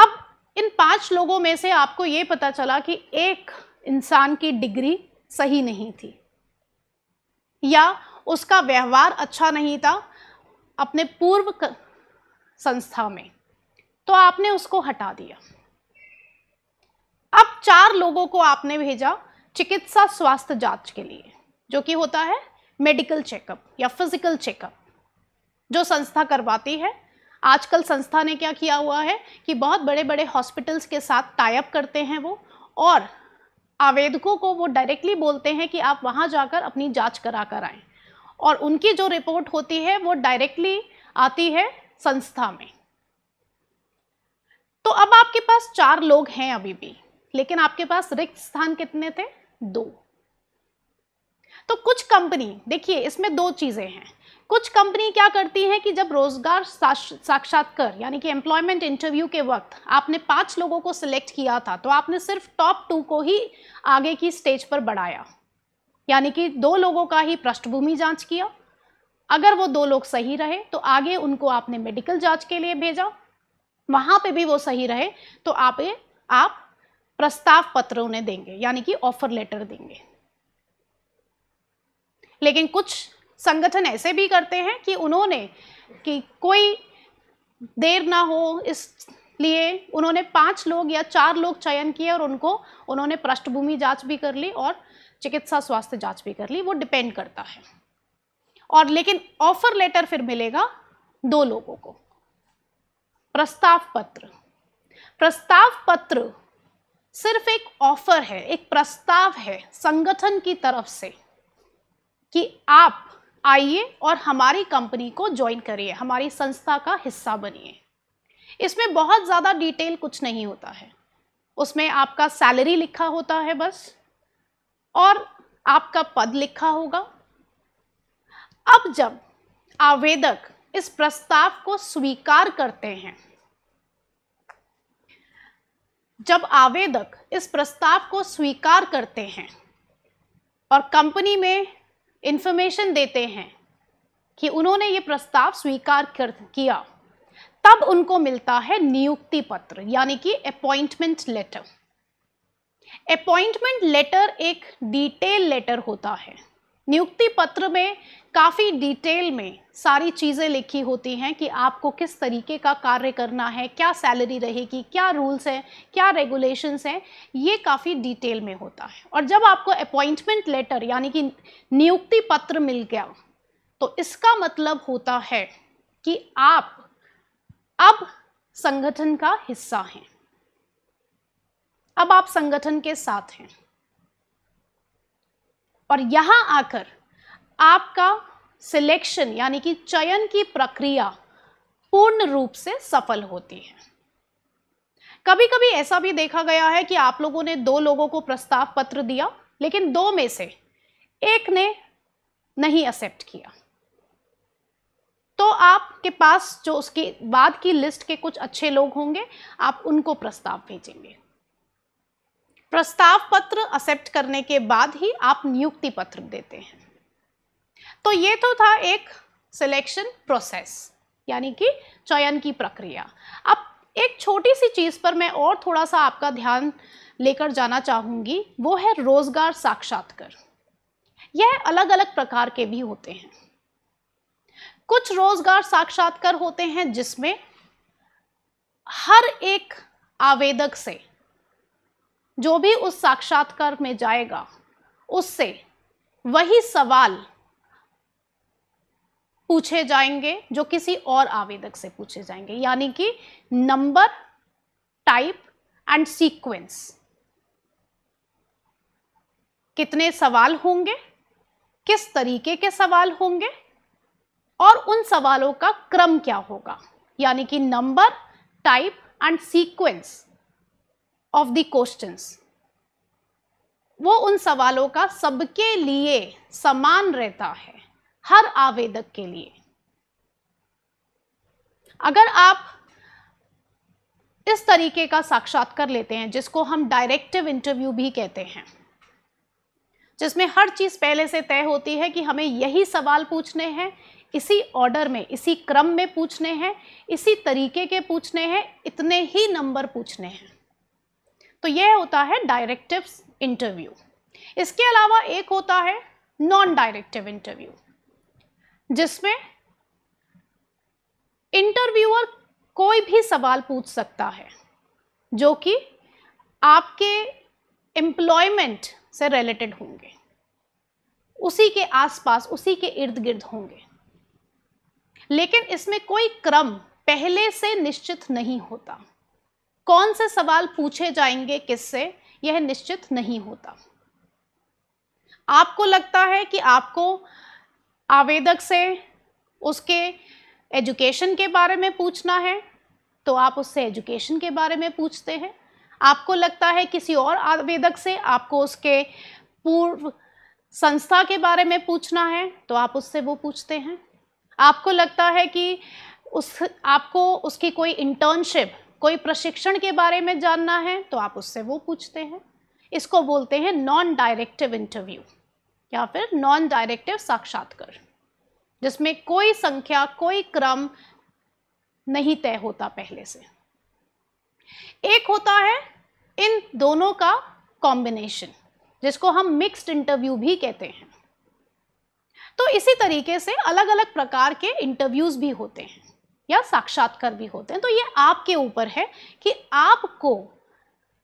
अब इन पांच लोगों में से आपको ये पता चला कि एक इंसान की डिग्री सही नहीं थी या उसका व्यवहार अच्छा नहीं था अपने पूर्व संस्था में तो आपने उसको हटा दिया अब चार लोगों को आपने भेजा चिकित्सा स्वास्थ्य जांच के लिए जो कि होता है मेडिकल चेकअप या फिजिकल चेकअप जो संस्था करवाती है आजकल संस्था ने क्या किया हुआ है कि बहुत बड़े बड़े हॉस्पिटल्स के साथ टाइप करते हैं वो और आवेदकों को वो डायरेक्टली बोलते हैं कि आप वहाँ जाकर अपनी जाँच करा कर आएँ और उनकी जो रिपोर्ट होती है वो डायरेक्टली आती है संस्था में तो अब आपके पास चार लोग हैं अभी भी लेकिन आपके पास रिक्त स्थान कितने थे दो तो कुछ कंपनी देखिए इसमें दो चीजें हैं कुछ कंपनी क्या करती है कि जब रोजगार साक्षात्कार यानी कि एम्प्लॉयमेंट इंटरव्यू के वक्त आपने पांच लोगों को सिलेक्ट किया था तो आपने सिर्फ टॉप टू को ही आगे की स्टेज पर बढ़ाया यानी कि दो लोगों का ही पृष्ठभूमि जांच किया अगर वो दो लोग सही रहे तो आगे उनको आपने मेडिकल जांच के लिए भेजा वहाँ पे भी वो सही रहे तो आप ए, आप प्रस्ताव पत्र उन्हें देंगे यानी कि ऑफर लेटर देंगे लेकिन कुछ संगठन ऐसे भी करते हैं कि उन्होंने कि कोई देर ना हो इस लिए उन्होंने पांच लोग या चार लोग चयन किए और उनको उन्होंने पृष्ठभूमि जांच भी कर ली और चिकित्सा स्वास्थ्य जांच भी कर ली वो डिपेंड करता है और लेकिन ऑफर लेटर फिर मिलेगा दो लोगों को प्रस्ताव पत्र प्रस्ताव पत्र सिर्फ एक ऑफर है एक प्रस्ताव है संगठन की तरफ से कि आप आइए और हमारी कंपनी को ज्वाइन करिए हमारी संस्था का हिस्सा बनिए इसमें बहुत ज़्यादा डिटेल कुछ नहीं होता है उसमें आपका सैलरी लिखा होता है बस और आपका पद लिखा होगा अब जब आवेदक इस प्रस्ताव को स्वीकार करते हैं जब आवेदक इस प्रस्ताव को स्वीकार करते हैं और कंपनी में इन्फॉर्मेशन देते हैं कि उन्होंने ये प्रस्ताव स्वीकार कर किया तब उनको मिलता है नियुक्ति पत्र यानी कि अपॉइंटमेंट लेटर अपॉइंटमेंट लेटर एक डिटेल लेटर होता है नियुक्ति पत्र में काफ़ी डिटेल में सारी चीज़ें लिखी होती हैं कि आपको किस तरीके का कार्य करना है क्या सैलरी रहेगी क्या रूल्स हैं क्या रेगुलेशंस हैं ये काफ़ी डिटेल में होता है और जब आपको अपॉइंटमेंट लेटर यानी कि नियुक्ति पत्र मिल गया तो इसका मतलब होता है कि आप अब संगठन का हिस्सा हैं अब आप संगठन के साथ हैं और यहाँ आकर आपका सिलेक्शन यानी कि चयन की प्रक्रिया पूर्ण रूप से सफल होती है कभी कभी ऐसा भी देखा गया है कि आप लोगों ने दो लोगों को प्रस्ताव पत्र दिया लेकिन दो में से एक ने नहीं एक्सेप्ट किया तो आपके पास जो उसके बाद की लिस्ट के कुछ अच्छे लोग होंगे आप उनको प्रस्ताव भेजेंगे प्रस्ताव पत्र एक्सेप्ट करने के बाद ही आप नियुक्ति पत्र देते हैं तो ये तो था एक सिलेक्शन प्रोसेस यानी कि चयन की प्रक्रिया अब एक छोटी सी चीज़ पर मैं और थोड़ा सा आपका ध्यान लेकर जाना चाहूंगी वो है रोज़गार साक्षात्कार यह अलग अलग प्रकार के भी होते हैं कुछ रोज़गार साक्षात्कार होते हैं जिसमें हर एक आवेदक से जो भी उस साक्षात्कार में जाएगा उससे वही सवाल पूछे जाएंगे जो किसी और आवेदक से पूछे जाएंगे यानी कि नंबर टाइप एंड सीक्वेंस कितने सवाल होंगे किस तरीके के सवाल होंगे और उन सवालों का क्रम क्या होगा यानी कि number type and sequence of the questions वो उन सवालों का सबके लिए समान रहता है हर आवेदक के लिए अगर आप इस तरीके का साक्षात्कार लेते हैं जिसको हम डायरेक्टिव इंटरव्यू भी कहते हैं जिसमें हर चीज़ पहले से तय होती है कि हमें यही सवाल पूछने हैं इसी ऑर्डर में इसी क्रम में पूछने हैं इसी तरीके के पूछने हैं इतने ही नंबर पूछने हैं तो यह होता है डायरेक्टिव इंटरव्यू इसके अलावा एक होता है नॉन डायरेक्टिव इंटरव्यू जिसमें इंटरव्यूअर कोई भी सवाल पूछ सकता है जो कि आपके एम्प्लॉयमेंट से रिलेटेड होंगे उसी के आसपास उसी के इर्द गिर्द होंगे लेकिन इसमें कोई क्रम पहले से निश्चित नहीं होता कौन से सवाल पूछे जाएंगे किससे यह निश्चित नहीं होता आपको लगता है कि आपको आवेदक से उसके एजुकेशन के बारे में पूछना है तो आप उससे एजुकेशन के बारे में पूछते हैं आपको लगता है किसी और आवेदक से आपको उसके पूर्व संस्था के बारे में पूछना है तो आप उससे वो पूछते हैं आपको लगता है कि उस आपको उसकी कोई इंटर्नशिप कोई प्रशिक्षण के बारे में जानना है तो आप उससे वो पूछते हैं इसको बोलते हैं नॉन डायरेक्टिव इंटरव्यू या फिर नॉन डायरेक्टिव साक्षात्कार जिसमें कोई संख्या कोई क्रम नहीं तय होता पहले से एक होता है इन दोनों का कॉम्बिनेशन जिसको हम मिक्स्ड इंटरव्यू भी कहते हैं तो इसी तरीके से अलग अलग प्रकार के इंटरव्यूज भी होते हैं या साक्षात्कार भी होते हैं तो ये आपके ऊपर है कि आपको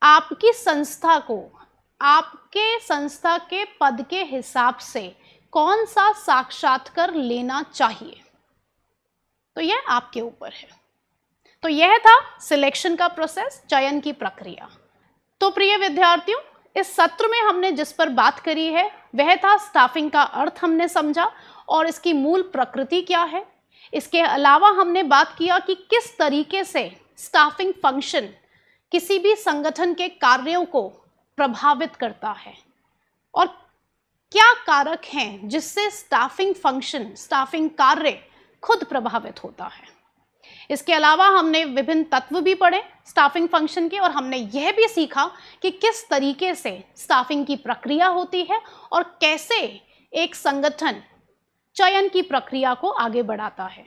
आपकी संस्था को आपके संस्था के पद के हिसाब से कौन सा साक्षात्कार लेना चाहिए तो यह आपके ऊपर है तो यह था सिलेक्शन का प्रोसेस चयन की प्रक्रिया तो प्रिय विद्यार्थियों इस सत्र में हमने जिस पर बात करी है वह था स्टाफिंग का अर्थ हमने समझा और इसकी मूल प्रकृति क्या है इसके अलावा हमने बात किया कि किस तरीके से स्टाफिंग फंक्शन किसी भी संगठन के कार्यों को प्रभावित करता है और क्या कारक हैं जिससे स्टाफिंग फंक्शन स्टाफिंग कार्य खुद प्रभावित होता है इसके अलावा हमने विभिन्न तत्व भी पढ़े स्टाफिंग फंक्शन के और हमने यह भी सीखा कि किस तरीके से स्टाफिंग की प्रक्रिया होती है और कैसे एक संगठन चयन की प्रक्रिया को आगे बढ़ाता है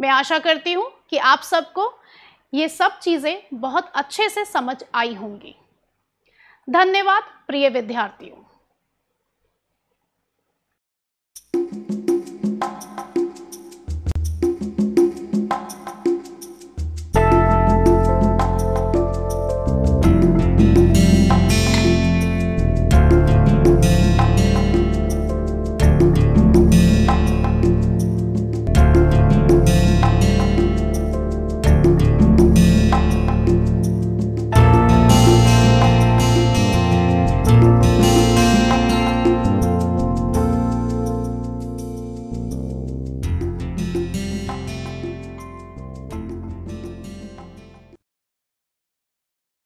मैं आशा करती हूँ कि आप सबको ये सब चीज़ें बहुत अच्छे से समझ आई होंगी धन्यवाद प्रिय विद्यार्थियों